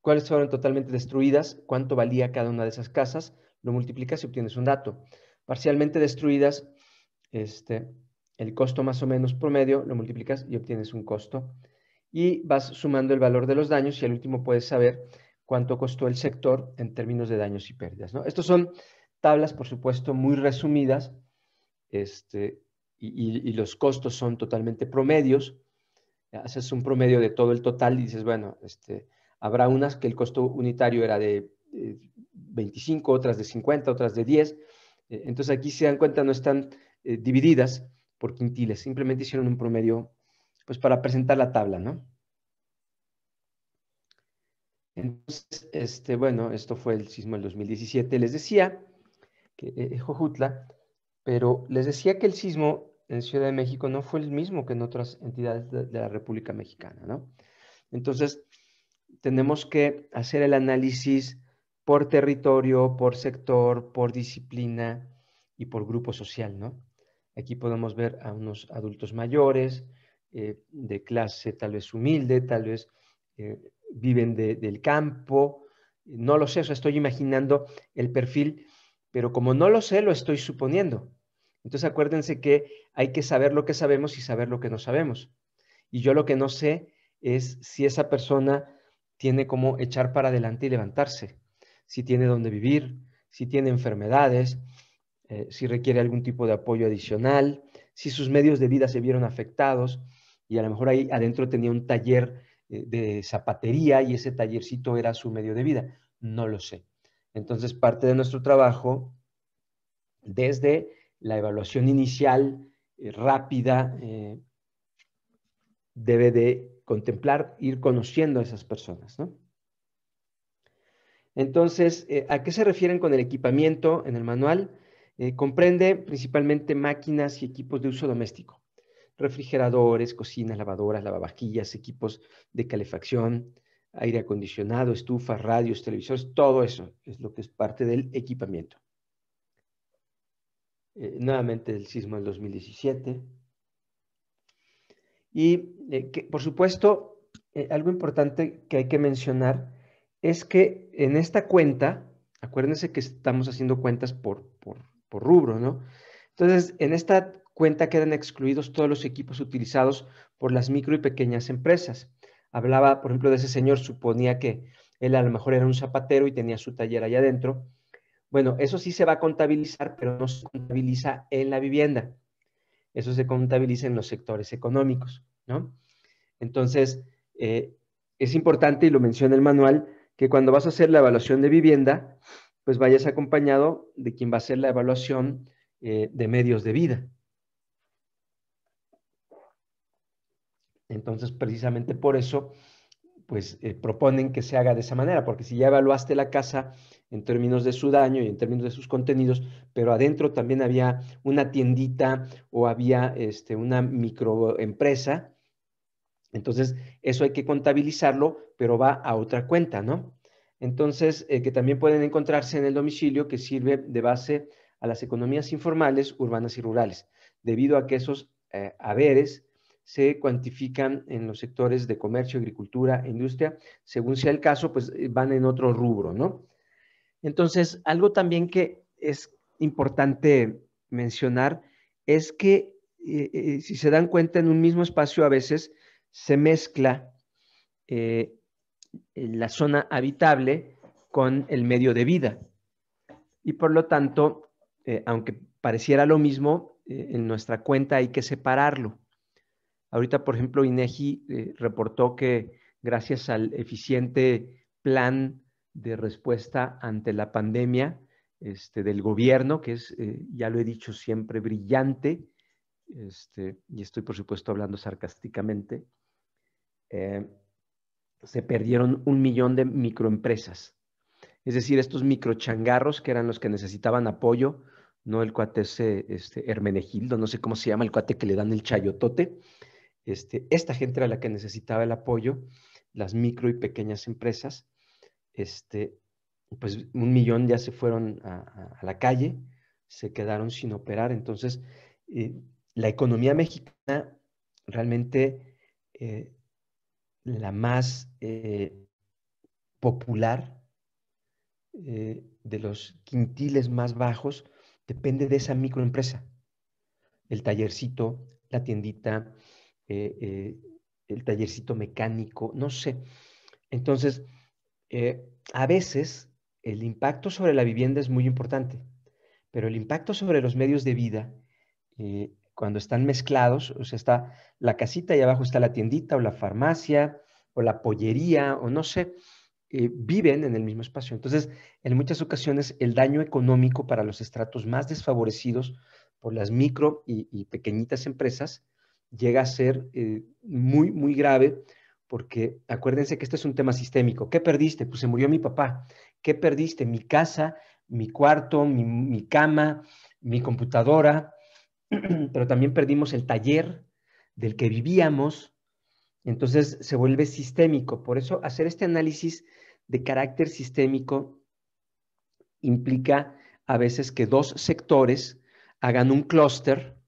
cuáles fueron totalmente destruidas, cuánto valía cada una de esas casas, lo multiplicas y obtienes un dato. Parcialmente destruidas, este, el costo más o menos promedio, lo multiplicas y obtienes un costo. Y vas sumando el valor de los daños y al último puedes saber cuánto costó el sector en términos de daños y pérdidas. ¿no? Estos son tablas, por supuesto, muy resumidas este, y, y los costos son totalmente promedios. Haces un promedio de todo el total y dices, bueno, este, Habrá unas que el costo unitario era de 25, eh, otras de 50, otras de 10. Eh, entonces aquí se dan cuenta, no están eh, divididas por quintiles, simplemente hicieron un promedio pues para presentar la tabla, ¿no? Entonces, este, bueno, esto fue el sismo del 2017. Les decía que Jojutla, pero les decía que el sismo en Ciudad de México no fue el mismo que en otras entidades de, de la República Mexicana, ¿no? Entonces, tenemos que hacer el análisis por territorio, por sector, por disciplina y por grupo social, ¿no? Aquí podemos ver a unos adultos mayores, eh, de clase tal vez humilde, tal vez eh, viven del campo, no lo sé, o sea, estoy imaginando el perfil, pero como no lo sé, lo estoy suponiendo. Entonces acuérdense que hay que saber lo que sabemos y saber lo que no sabemos. Y yo lo que no sé es si esa persona tiene cómo echar para adelante y levantarse, si tiene dónde vivir, si tiene enfermedades, eh, si requiere algún tipo de apoyo adicional, si sus medios de vida se vieron afectados y a lo mejor ahí adentro tenía un taller eh, de zapatería y ese tallercito era su medio de vida. No lo sé. Entonces, parte de nuestro trabajo, desde la evaluación inicial eh, rápida, debe de contemplar, ir conociendo a esas personas. ¿no? Entonces, eh, ¿a qué se refieren con el equipamiento en el manual? Eh, comprende principalmente máquinas y equipos de uso doméstico, refrigeradores, cocinas, lavadoras, lavavajillas, equipos de calefacción, aire acondicionado, estufas, radios, televisores, todo eso es lo que es parte del equipamiento. Eh, nuevamente el sismo del 2017. Y, eh, por supuesto, eh, algo importante que hay que mencionar es que en esta cuenta, acuérdense que estamos haciendo cuentas por, por, por rubro, ¿no? Entonces, en esta cuenta quedan excluidos todos los equipos utilizados por las micro y pequeñas empresas. Hablaba, por ejemplo, de ese señor, suponía que él a lo mejor era un zapatero y tenía su taller allá adentro. Bueno, eso sí se va a contabilizar, pero no se contabiliza en la vivienda eso se contabiliza en los sectores económicos, ¿no? Entonces, eh, es importante, y lo menciona el manual, que cuando vas a hacer la evaluación de vivienda, pues vayas acompañado de quien va a hacer la evaluación eh, de medios de vida. Entonces, precisamente por eso, pues eh, proponen que se haga de esa manera, porque si ya evaluaste la casa en términos de su daño y en términos de sus contenidos, pero adentro también había una tiendita o había este, una microempresa, entonces eso hay que contabilizarlo, pero va a otra cuenta, ¿no? Entonces, eh, que también pueden encontrarse en el domicilio que sirve de base a las economías informales, urbanas y rurales, debido a que esos eh, haberes se cuantifican en los sectores de comercio, agricultura, industria. Según sea el caso, pues eh, van en otro rubro, ¿no? Entonces, algo también que es importante mencionar es que, eh, eh, si se dan cuenta, en un mismo espacio a veces se mezcla la zona habitable con el medio de vida. Y por lo tanto, aunque pareciera lo mismo, en nuestra cuenta hay que separarlo. Ahorita, por ejemplo, INEGI eh, reportó que gracias al eficiente plan de respuesta ante la pandemia este, del gobierno, que es, eh, ya lo he dicho siempre, brillante, este, y estoy por supuesto hablando sarcásticamente, eh, se perdieron un millón de microempresas. Es decir, estos microchangarros que eran los que necesitaban apoyo, no el cuate este, Hermenegildo, no sé cómo se llama, el cuate que le dan el chayotote, este, esta gente era la que necesitaba el apoyo, las micro y pequeñas empresas. Este, pues un millón ya se fueron a, la calle, se quedaron sin operar. Entonces, eh, la economía mexicana realmente eh, la más eh, popular de los quintiles más bajos depende de esa microempresa. El tallercito, la tiendita, eh, eh, el tallercito mecánico, no sé. Entonces, eh, a veces el impacto sobre la vivienda es muy importante, pero el impacto sobre los medios de vida, cuando están mezclados, o sea, está la casita y abajo está la tiendita o la farmacia o la pollería o no sé, viven en el mismo espacio. Entonces, en muchas ocasiones, el daño económico para los estratos más desfavorecidos por las micro y pequeñitas empresas llega a ser eh, muy, muy grave, porque acuérdense que este es un tema sistémico. ¿Qué perdiste? Pues se murió mi papá. ¿Qué perdiste? Mi casa, mi cuarto, mi, mi cama, mi computadora, pero también perdimos el taller del que vivíamos. Entonces se vuelve sistémico. Por eso hacer este análisis de carácter sistémico implica a veces que dos sectores hagan un clúster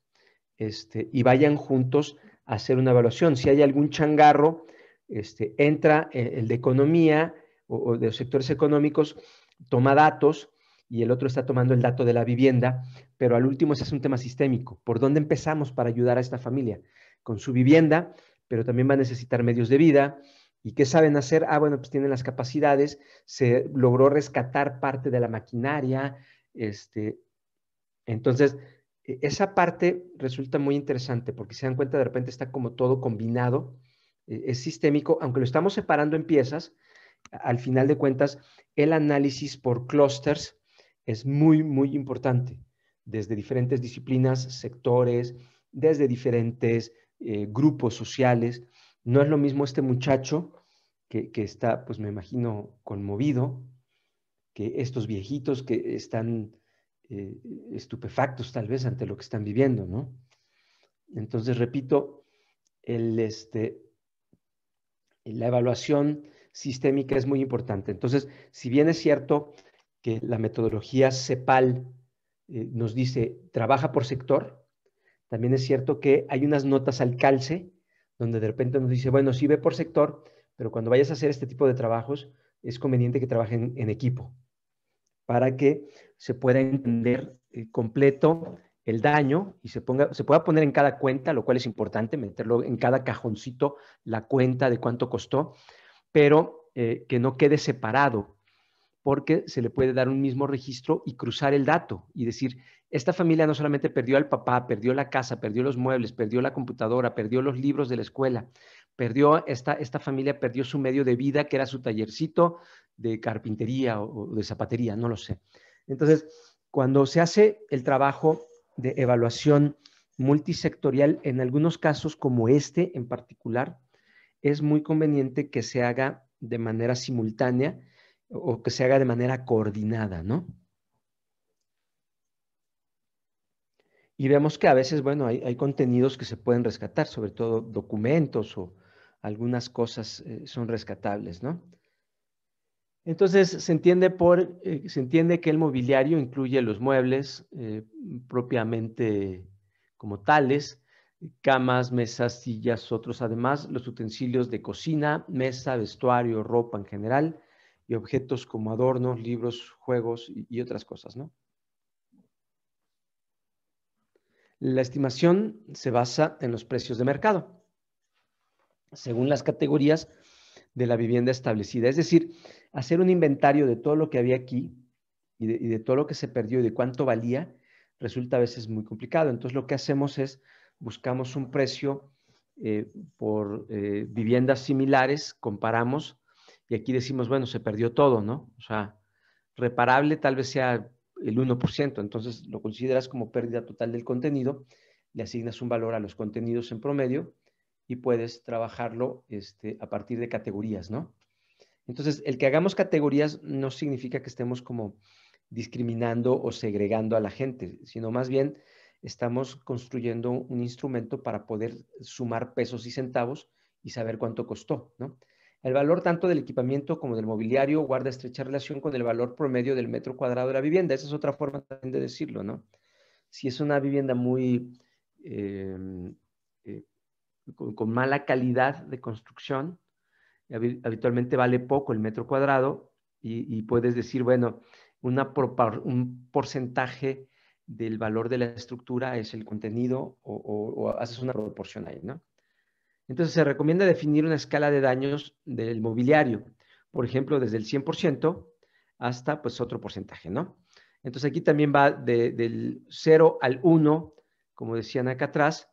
este, y vayan juntos a hacer una evaluación. Si hay algún changarro, este, entra el de economía o, de los sectores económicos, toma datos y el otro está tomando el dato de la vivienda, pero al último ese es un tema sistémico. ¿Por dónde empezamos para ayudar a esta familia? Con su vivienda, pero también va a necesitar medios de vida. ¿Y qué saben hacer? Ah, bueno, pues tienen las capacidades, se logró rescatar parte de la maquinaria, este, entonces e-, esa parte resulta muy interesante porque se dan cuenta de repente está como todo combinado, e-, es sistémico, aunque lo estamos separando en piezas, al final de cuentas el análisis por clusters es muy, muy importante, desde diferentes disciplinas, sectores, desde diferentes eh, grupos sociales. No es lo mismo este muchacho que, que está, pues me imagino, conmovido, que estos viejitos que están eh, estupefactos tal vez ante lo que están viviendo, ¿no? Entonces, repito, el, este, la evaluación sistémica es muy importante. Entonces, si bien es cierto que la metodología CEPAL eh, nos dice, trabaja por sector, también es cierto que hay unas notas al calce, donde de repente nos dice, bueno, sí ve por sector, pero cuando vayas a hacer este tipo de trabajos, es conveniente que trabajen en equipo para que se pueda entender eh, completo el daño y se, ponga, se pueda poner en cada cuenta, lo cual es importante, meterlo en cada cajoncito la cuenta de cuánto costó, pero eh, que no quede separado, porque se le puede dar un mismo registro y cruzar el dato y decir, esta familia no solamente perdió al papá, perdió la casa, perdió los muebles, perdió la computadora, perdió los libros de la escuela, perdió, esta, esta familia perdió su medio de vida, que era su tallercito, de carpintería o, de zapatería, no lo sé. Entonces, cuando se hace el trabajo de evaluación multisectorial, en algunos casos como este en particular, es muy conveniente que se haga de manera simultánea o que se haga de manera coordinada, ¿no? Y vemos que a veces, bueno, hay, contenidos que se pueden rescatar, sobre todo documentos o algunas cosas eh, son rescatables, ¿no? Entonces, eh, se entiende, que el mobiliario incluye los muebles eh, propiamente como tales, camas, mesas, sillas, otros, además los utensilios de cocina, mesa, vestuario, ropa en general, y objetos como adornos, libros, juegos y, otras cosas, La estimación se basa en los precios de mercado. Según las categorías, de la vivienda establecida. Es decir, hacer un inventario de todo lo que había aquí y de, todo lo que se perdió y de cuánto valía resulta a veces muy complicado. Entonces lo que hacemos es buscamos un precio eh, por eh, viviendas similares, comparamos y aquí decimos, bueno, se perdió todo, ¿no? O sea, reparable tal vez sea el 1%, entonces lo consideras como pérdida total del contenido, le asignas un valor a los contenidos en promedio y puedes trabajarlo este, a partir de categorías, ¿no? Entonces, el que hagamos categorías no significa que estemos como discriminando o segregando a la gente, sino más bien estamos construyendo un instrumento para poder sumar pesos y centavos y saber cuánto costó, ¿no? El valor tanto del equipamiento como del mobiliario guarda estrecha relación con el valor promedio del metro cuadrado de la vivienda. Esa es otra forma también de decirlo, ¿no? Si es una vivienda muy em, eh, con, mala calidad de construcción, habitualmente vale poco el metro cuadrado y, puedes decir, bueno, un porcentaje del valor de la estructura es el contenido o, haces una proporción ahí, ¿no? Entonces se recomienda definir una escala de daños del mobiliario, por ejemplo, desde el 100% hasta pues otro porcentaje, ¿no? Entonces aquí también va del 0 al 1, como decían acá atrás,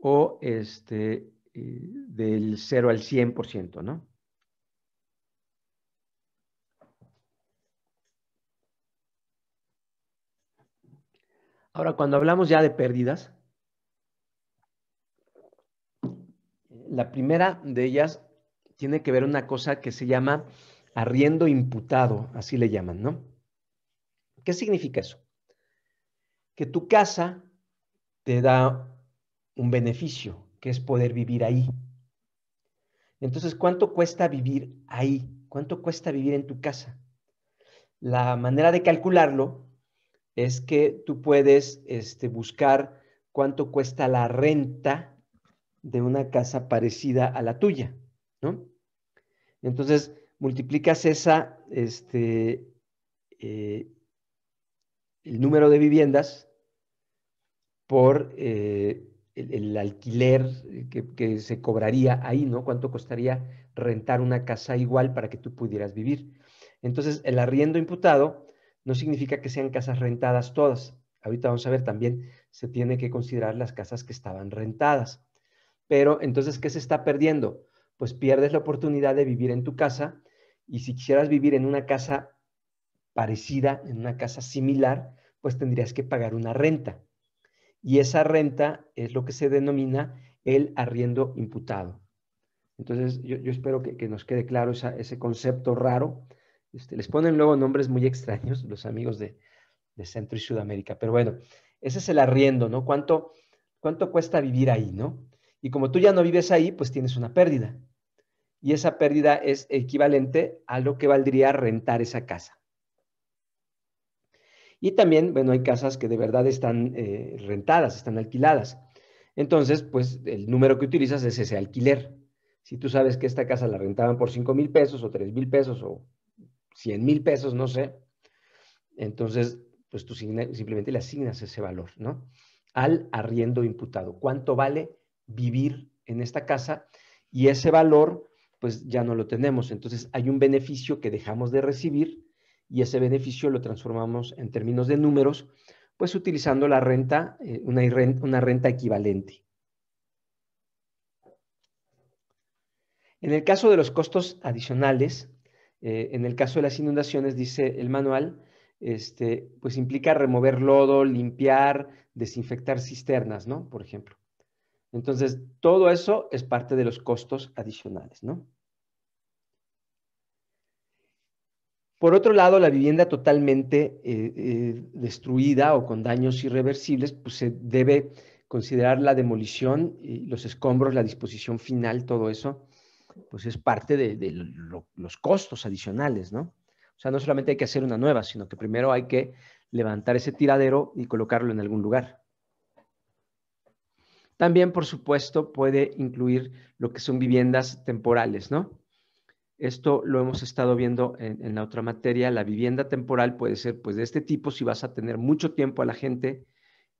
o este, eh, del 0 al 100%, ¿no? Ahora, cuando hablamos ya de pérdidas, la primera de ellas tiene que ver una cosa que se llama arriendo imputado, así le llaman, ¿no? ¿Qué significa eso? Que tu casa te da un beneficio, que es poder vivir ahí. Entonces, ¿cuánto cuesta vivir ahí? ¿Cuánto cuesta vivir en tu casa? La manera de calcularlo es que tú puedes este, buscar cuánto cuesta la renta de una casa parecida a la tuya, ¿no? Entonces, multiplicas esa, este, eh, el número de viviendas por eh, el, alquiler eh, que, que, se cobraría ahí, ¿no? ¿Cuánto costaría rentar una casa igual para que tú pudieras vivir? Entonces, el arriendo imputado no significa que sean casas rentadas todas. Ahorita vamos a ver también, se tiene que considerar las casas que estaban rentadas. Pero entonces, ¿qué se está perdiendo? Pues pierdes la oportunidad de vivir en tu casa y si quisieras vivir en una casa parecida, en una casa similar, pues tendrías que pagar una renta y esa renta es lo que se denomina el arriendo imputado. Entonces, yo, espero que, nos quede claro ese concepto raro. Este, les ponen luego nombres muy extraños los amigos de, de, Centro y Sudamérica, pero bueno, ese es el arriendo, ¿no? ¿Cuánto, ¿Cuánto cuesta vivir ahí, no? Y como tú ya no vives ahí, pues tienes una pérdida. Y esa pérdida es equivalente a lo que valdría rentar esa casa. Y también, bueno, hay casas que de verdad están eh, rentadas, están alquiladas. Entonces, pues el número que utilizas es ese alquiler. Si tú sabes que esta casa la rentaban por 5 mil pesos o 3 mil pesos o 100 mil pesos, no sé, entonces, pues tú simplemente le asignas ese valor, ¿no? Al arriendo imputado. ¿Cuánto vale vivir en esta casa? Y ese valor, pues ya no lo tenemos. Entonces, hay un beneficio que dejamos de recibir y ese beneficio lo transformamos en términos de números, pues utilizando la renta, eh, una, renta equivalente. En el caso de los costos adicionales, eh, en el caso de las inundaciones, dice el manual, este, pues implica remover lodo, limpiar, desinfectar cisternas, ¿no? Por ejemplo. Entonces, todo eso es parte de los costos adicionales, ¿no? Por otro lado, la vivienda totalmente eh, eh, destruida o con daños irreversibles, pues se debe considerar la demolición, y los escombros, la disposición final, todo eso, pues es parte de, los costos adicionales, ¿no? O sea, no solamente hay que hacer una nueva, sino que primero hay que levantar ese tiradero y colocarlo en algún lugar. También, por supuesto, puede incluir lo que son viviendas temporales, ¿no? Esto lo hemos estado viendo en, la otra materia. La vivienda temporal puede ser pues, de este tipo si vas a tener mucho tiempo a la gente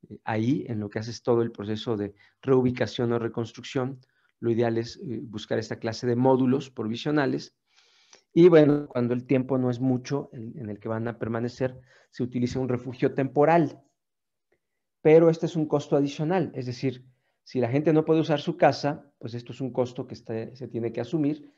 eh, ahí en lo que haces todo el proceso de reubicación o reconstrucción. Lo ideal es eh, buscar esta clase de módulos provisionales. Y bueno, cuando el tiempo no es mucho en, el que van a permanecer, se utiliza un refugio temporal. Pero este es un costo adicional, es decir, si la gente no puede usar su casa, pues esto es un costo que se tiene que asumir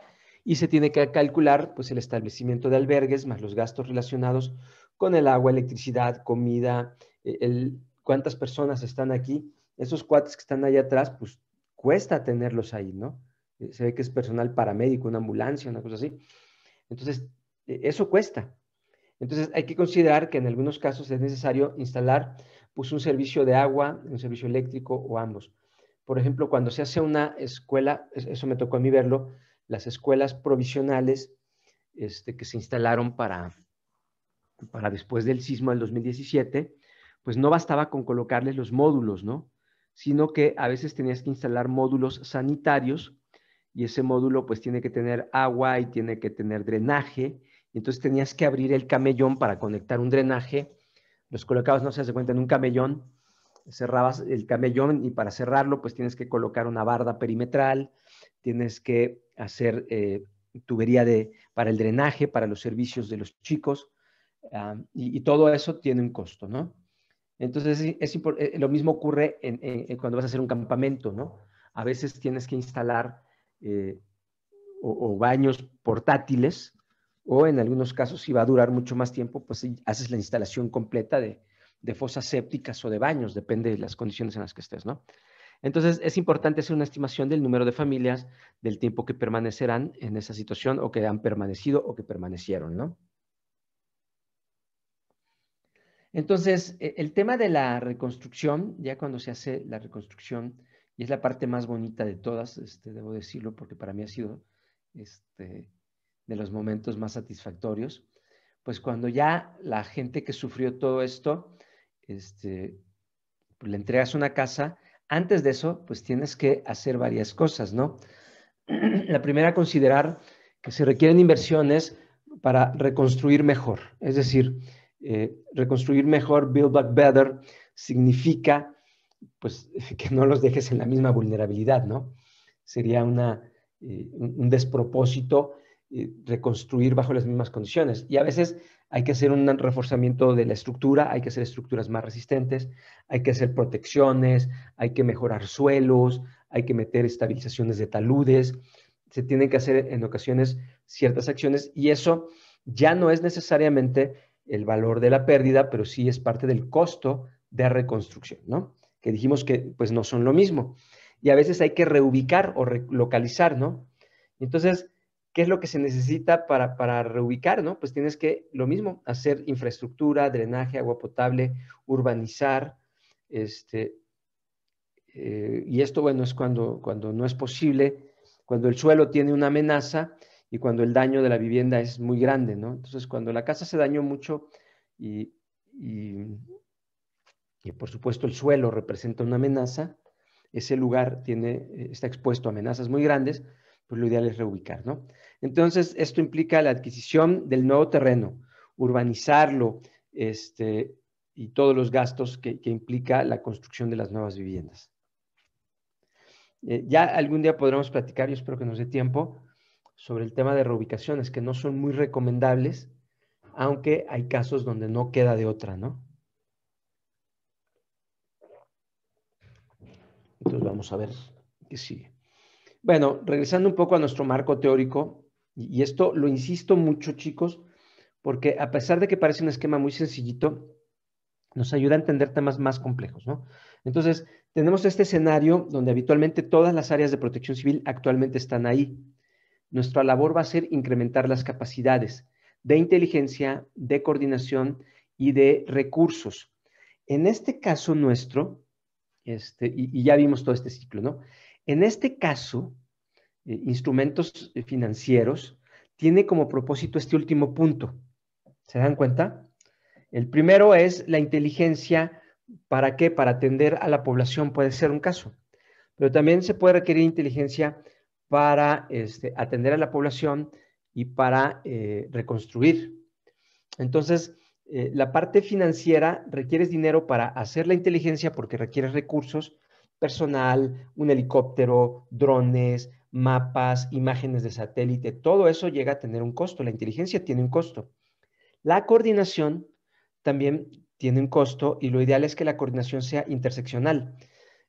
y se tiene que calcular pues, el establecimiento de albergues más los gastos relacionados con el agua, electricidad, comida, e, cuántas personas están aquí. Esos cuates que están allá atrás, pues cuesta tenerlos ahí, ¿no? Eh, se ve que es personal paramédico, una ambulancia, una cosa así. Entonces, e, eso cuesta. Entonces, hay que considerar que en algunos casos es necesario instalar pues, un servicio de agua, un servicio eléctrico o ambos. Por ejemplo, cuando se hace una escuela, eso me tocó a mí verlo, las escuelas provisionales este, que se instalaron para, para después del sismo del 2017, pues no bastaba con colocarles los módulos, ¿no? Sino que a veces tenías que instalar módulos sanitarios y ese módulo pues tiene que tener agua y tiene que tener drenaje. entonces tenías que abrir el camellón para conectar un drenaje. Los colocabas, no se hace cuenta, en un camellón. Cerrabas el camellón y para cerrarlo pues tienes que colocar una barda perimetral tienes que hacer eh, tubería para el drenaje, para los servicios de los chicos, ah, y, todo eso tiene un costo, ¿no? Entonces, es, eh, lo mismo ocurre cuando vas a hacer un campamento, ¿no? A veces tienes que instalar eh, o, baños portátiles, o en algunos casos, si va a durar mucho más tiempo, pues haces la instalación completa de, de fosas sépticas o de baños, depende de las condiciones en las que estés, ¿no? Entonces, es importante hacer una estimación del número de familias, del tiempo que permanecerán en esa situación o que han permanecido o que permanecieron, ¿no? Entonces, e, el tema de la reconstrucción, ya cuando se hace la reconstrucción, y es la parte más bonita de todas, este, debo decirlo, porque para mí ha sido este, de los momentos más satisfactorios, pues cuando ya la gente que sufrió todo esto, este, le entregas una casa antes de eso, pues tienes que hacer varias cosas, ¿no? La primera, considerar que se requieren inversiones para reconstruir mejor. Es decir, eh, reconstruir mejor, build back better, significa pues, que no los dejes en la misma vulnerabilidad, ¿no? Sería eh, un despropósito eh, reconstruir bajo las mismas condiciones. Y a veces hay que hacer un reforzamiento de la estructura, hay que hacer estructuras más resistentes, hay que hacer protecciones, hay que mejorar suelos, hay que meter estabilizaciones de taludes, se tienen que hacer en ocasiones ciertas acciones y eso ya no es necesariamente el valor de la pérdida, pero sí es parte del costo de reconstrucción, ¿no? Que dijimos que pues no son lo mismo. Y a veces hay que reubicar o relocalizar, ¿no? Entonces, ¿Qué es lo que se necesita para, reubicar? ¿no? Pues tienes que, lo mismo, hacer infraestructura, drenaje, agua potable, urbanizar. Este, eh, y esto, bueno, es cuando, cuando no es posible, cuando el suelo tiene una amenaza y cuando el daño de la vivienda es muy grande, ¿no? Entonces, cuando la casa se dañó mucho y, por supuesto el suelo representa una amenaza, ese lugar tiene, eh, está expuesto a amenazas muy grandes, pues lo ideal es reubicar, ¿no? Entonces, esto implica la adquisición del nuevo terreno, urbanizarlo este, y todos los gastos que, implica la construcción de las nuevas viviendas. Eh, ya algún día podremos platicar, yo espero que nos dé tiempo, sobre el tema de reubicaciones, que no son muy recomendables, aunque hay casos donde no queda de otra, ¿no? Entonces vamos a ver qué sigue. Bueno, regresando un poco a nuestro marco teórico, y esto lo insisto mucho, chicos, porque a pesar de que parece un esquema muy sencillito, nos ayuda a entender temas más complejos, ¿no? Entonces, tenemos este escenario donde habitualmente todas las áreas de protección civil actualmente están ahí. Nuestra labor va a ser incrementar las capacidades de inteligencia, de coordinación y de recursos. En este caso nuestro, este, y, y ya vimos todo este ciclo, ¿no? En este caso, eh, instrumentos eh, financieros tiene como propósito este último punto. ¿Se dan cuenta? El primero es la inteligencia, ¿para qué? Para atender a la población puede ser un caso, pero también se puede requerir inteligencia para este, atender a la población y para eh, reconstruir. Entonces, la parte financiera requiere dinero para hacer la inteligencia porque requiere recursos, personal, un helicóptero, drones, mapas, imágenes de satélite, todo eso llega a tener un costo, la inteligencia tiene un costo. La coordinación también tiene un costo y lo ideal es que la coordinación sea interseccional.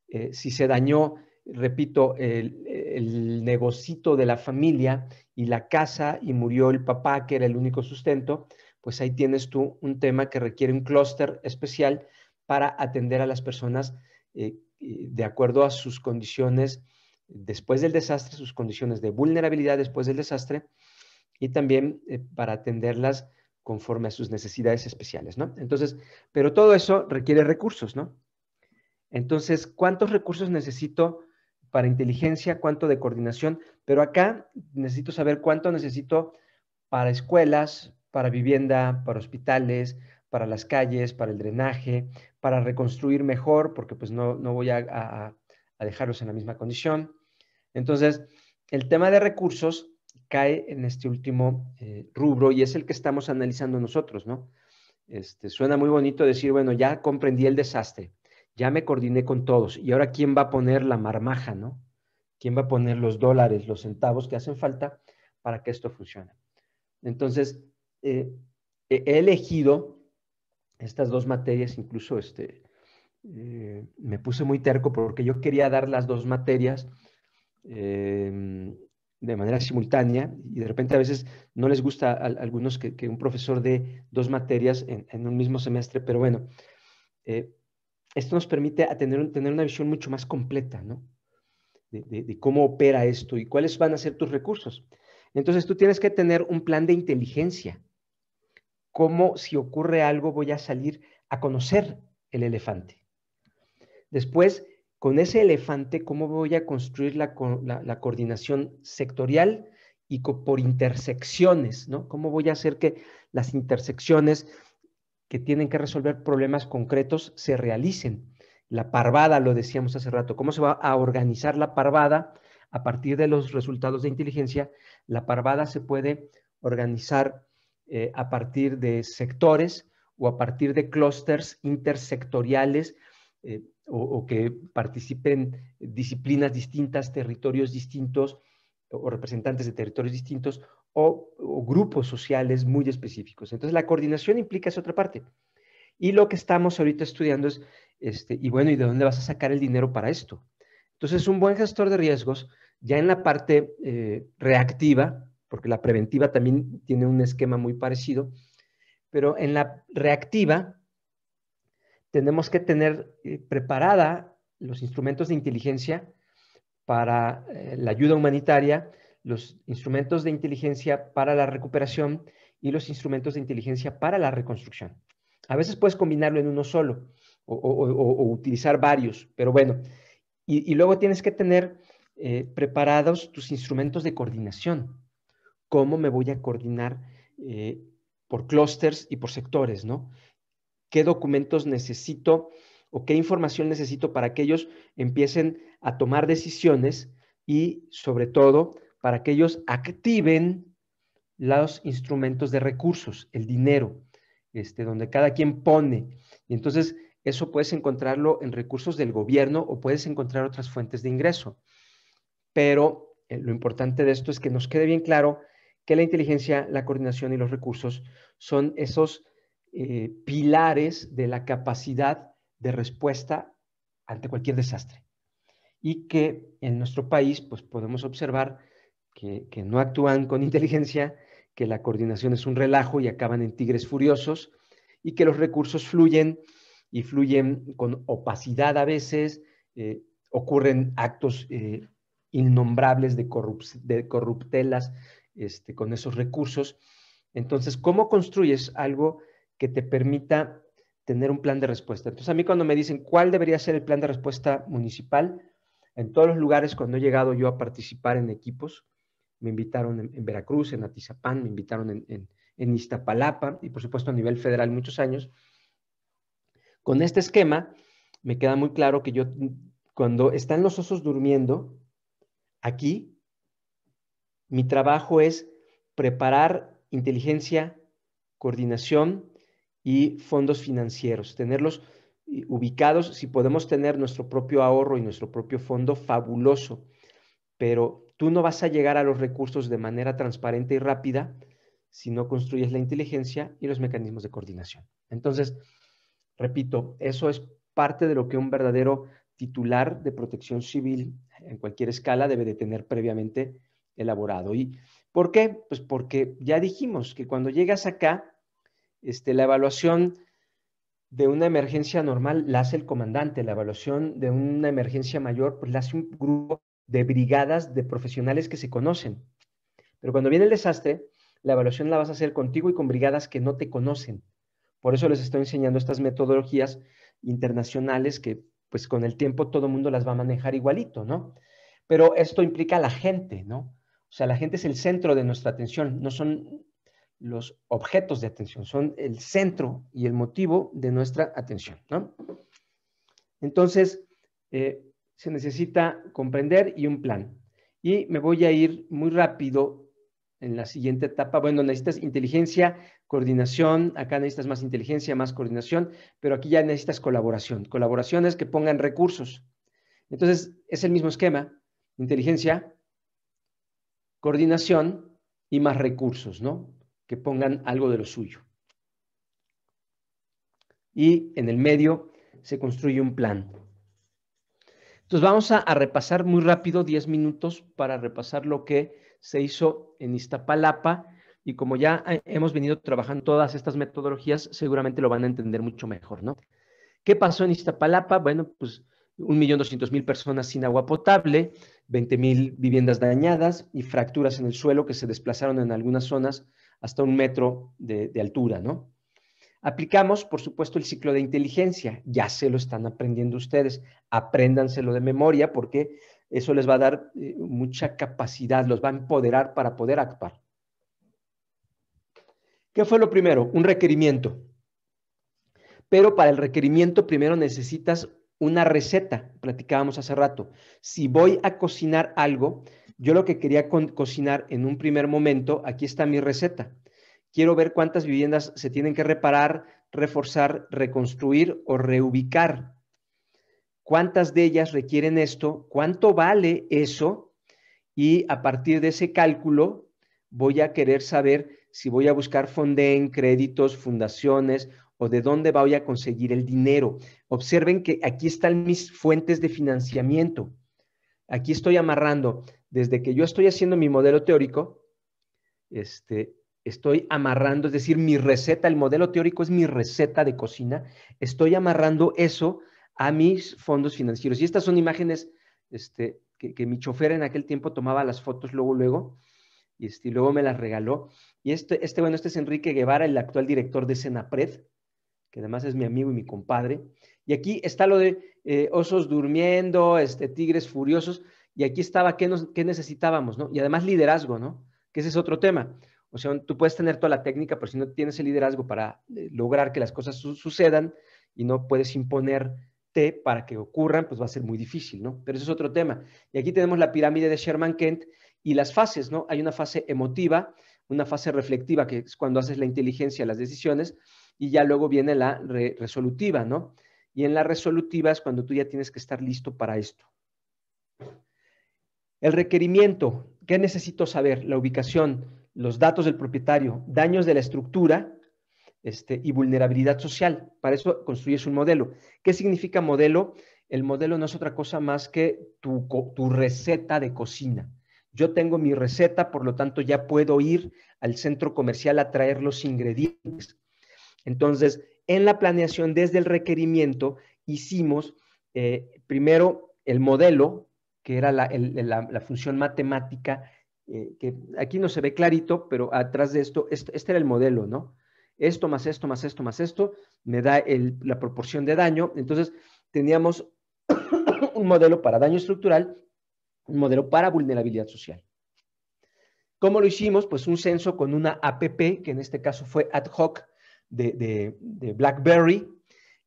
Eh, si se dañó, repito, el, negocito de la familia y la casa y murió el papá que era el único sustento, pues ahí tienes tú un tema que requiere un clúster especial para atender a las personas eh, eh, de acuerdo a sus condiciones después del desastre, sus condiciones de vulnerabilidad después del desastre y también eh, para atenderlas conforme a sus necesidades especiales, ¿no? Entonces, pero todo eso requiere recursos, ¿no? Entonces, ¿cuántos recursos necesito para inteligencia? ¿Cuánto de coordinación? Pero acá necesito saber cuánto necesito para escuelas, para vivienda, para hospitales, para las calles, para el drenaje, para reconstruir mejor, porque pues no, voy a dejarlos en la misma condición, entonces, el tema de recursos cae en este último eh, rubro y es el que estamos analizando nosotros, ¿no? Este, suena muy bonito decir, bueno, ya comprendí el desastre, ya me coordiné con todos y ahora quién va a poner la marmaja, ¿no? ¿Quién va a poner los dólares, los centavos que hacen falta para que esto funcione? Entonces, eh, he elegido estas dos materias, incluso este, eh, me puse muy terco porque yo quería dar las dos materias Em, de manera simultánea y de repente a veces no les gusta a, algunos que, un profesor de dos materias en, un mismo semestre, pero bueno, eh, esto nos permite tener, tener una visión mucho más completa, De, de, cómo opera esto y cuáles van a ser tus recursos. Entonces tú tienes que tener un plan de inteligencia. ¿Cómo si ocurre algo voy a salir a conocer el elefante? Después, con ese elefante, ¿cómo voy a construir la, coordinación sectorial y por intersecciones? ¿no? ¿Cómo voy a hacer que las intersecciones que tienen que resolver problemas concretos se realicen? La parvada, lo decíamos hace rato, ¿cómo se va a organizar la parvada? A partir de los resultados de inteligencia, la parvada se puede organizar eh, a partir de sectores o a partir de clústeres intersectoriales eh, o, que participen disciplinas distintas, territorios distintos o representantes de territorios distintos o, grupos sociales muy específicos. Entonces, la coordinación implica esa otra parte. Y lo que estamos ahorita estudiando es, este, y bueno, ¿y de dónde vas a sacar el dinero para esto? Entonces, un buen gestor de riesgos, ya en la parte eh, reactiva, porque la preventiva también tiene un esquema muy parecido, pero en la reactiva, tenemos que tener eh, preparada los instrumentos de inteligencia para eh, la ayuda humanitaria, los instrumentos de inteligencia para la recuperación y los instrumentos de inteligencia para la reconstrucción. A veces puedes combinarlo en uno solo o, utilizar varios, pero bueno. Y, luego tienes que tener eh, preparados tus instrumentos de coordinación. ¿Cómo me voy a coordinar por clústeres y por sectores, no? qué documentos necesito o qué información necesito para que ellos empiecen a tomar decisiones y sobre todo para que ellos activen los instrumentos de recursos, el dinero, este, donde cada quien pone. Y entonces eso puedes encontrarlo en recursos del gobierno o puedes encontrar otras fuentes de ingreso. Pero eh, lo importante de esto es que nos quede bien claro que la inteligencia, la coordinación y los recursos son esos eh, pilares de la capacidad de respuesta ante cualquier desastre. Y que en nuestro país pues, podemos observar que, no actúan con inteligencia, que la coordinación es un relajo y acaban en tigres furiosos, y que los recursos fluyen y fluyen con opacidad a veces, eh, ocurren actos eh, innombrables de, corruptelas este, con esos recursos. Entonces, ¿cómo construyes algo que te permita tener un plan de respuesta. Entonces, a mí cuando me dicen cuál debería ser el plan de respuesta municipal, en todos los lugares cuando he llegado yo a participar en equipos, me invitaron en, Veracruz, en Atizapán, me invitaron en, en Iztapalapa y por supuesto a nivel federal muchos años. Con este esquema me queda muy claro que yo cuando están los osos durmiendo, aquí mi trabajo es preparar inteligencia, coordinación y fondos financieros, tenerlos eh, ubicados, si podemos tener nuestro propio ahorro y nuestro propio fondo, fabuloso, pero tú no vas a llegar a los recursos de manera transparente y rápida si no construyes la inteligencia y los mecanismos de coordinación. Entonces, repito, eso es parte de lo que un verdadero titular de protección civil en cualquier escala debe de tener previamente elaborado. ¿Y por qué? Pues porque ya dijimos que cuando llegas acá, este, la evaluación de una emergencia normal la hace el comandante, la evaluación de una emergencia mayor pues, la hace un grupo de brigadas de profesionales que se conocen. Pero cuando viene el desastre, la evaluación la vas a hacer contigo y con brigadas que no te conocen. Por eso les estoy enseñando estas metodologías internacionales que pues con el tiempo todo el mundo las va a manejar igualito, ¿no? Pero esto implica a la gente, ¿no? O sea, la gente es el centro de nuestra atención, no son los objetos de atención, son el centro y el motivo de nuestra atención. ¿no? Entonces, eh, se necesita comprender y un plan. Y me voy a ir muy rápido en la siguiente etapa. Bueno, necesitas inteligencia, coordinación, acá necesitas más inteligencia, más coordinación, pero aquí ya necesitas colaboración. Colaboraciones que pongan recursos. Entonces, es el mismo esquema, inteligencia, coordinación y más recursos, ¿no? que pongan algo de lo suyo. Y en el medio se construye un plan. Entonces vamos a, repasar muy rápido, 10 minutos, para repasar lo que se hizo en Iztapalapa y como ya eh, hemos venido trabajando todas estas metodologías, seguramente lo van a entender mucho mejor, ¿no? ¿Qué pasó en Iztapalapa? Bueno, pues 1.200.000 personas sin agua potable, 20.000 viviendas dañadas y fracturas en el suelo que se desplazaron en algunas zonas hasta un metro de, altura, ¿no? Aplicamos, por supuesto, el ciclo de inteligencia. Ya se lo están aprendiendo ustedes. Apréndanselo de memoria porque eso les va a dar eh, mucha capacidad, los va a empoderar para poder actuar. ¿Qué fue lo primero? Un requerimiento. Pero para el requerimiento primero necesitas una receta, platicábamos hace rato. Si voy a cocinar algo, yo lo que quería cocinar en un primer momento, aquí está mi receta. Quiero ver cuántas viviendas se tienen que reparar, reforzar, reconstruir o reubicar. ¿Cuántas de ellas requieren esto? ¿Cuánto vale eso? Y a partir de ese cálculo voy a querer saber si voy a buscar en créditos, fundaciones o de dónde voy a conseguir el dinero. Observen que aquí están mis fuentes de financiamiento. Aquí estoy amarrando desde que yo estoy haciendo mi modelo teórico, este, estoy amarrando, es decir, mi receta, el modelo teórico es mi receta de cocina, estoy amarrando eso a mis fondos financieros. Y estas son imágenes este, que, mi chofer en aquel tiempo tomaba las fotos luego, luego, y, este, luego me las regaló. Y este, este, bueno, este es Enrique Guevara, el actual director de Senapred, que además es mi amigo y mi compadre. Y aquí está lo de eh, osos durmiendo, este, tigres furiosos y aquí estaba qué, necesitábamos, ¿no? Y además liderazgo, ¿no? Que ese es otro tema. O sea, tú puedes tener toda la técnica, pero si no tienes el liderazgo para eh, lograr que las cosas sucedan y no puedes imponerte para que ocurran, pues va a ser muy difícil, ¿no? Pero eso es otro tema. Y aquí tenemos la pirámide de Sherman Kent y las fases, ¿no? Hay una fase emotiva, una fase reflectiva, que es cuando haces la inteligencia, las decisiones, y ya luego viene la resolutiva, ¿no? Y en la resolutiva es cuando tú ya tienes que estar listo para esto, el requerimiento, ¿qué necesito saber? La ubicación, los datos del propietario, daños de la estructura este, y vulnerabilidad social. Para eso construyes un modelo. ¿Qué significa modelo? El modelo no es otra cosa más que tu, receta de cocina. Yo tengo mi receta, por lo tanto ya puedo ir al centro comercial a traer los ingredientes. Entonces, en la planeación desde el requerimiento hicimos eh, primero el modelo que era la, función matemática, eh, que aquí no se ve clarito, pero atrás de esto, este, este era el modelo, ¿no? Esto más esto más esto más esto me da la proporción de daño. Entonces, teníamos un modelo para daño estructural, un modelo para vulnerabilidad social. ¿Cómo lo hicimos? Pues un censo con una APP, que en este caso fue ad hoc de, BlackBerry.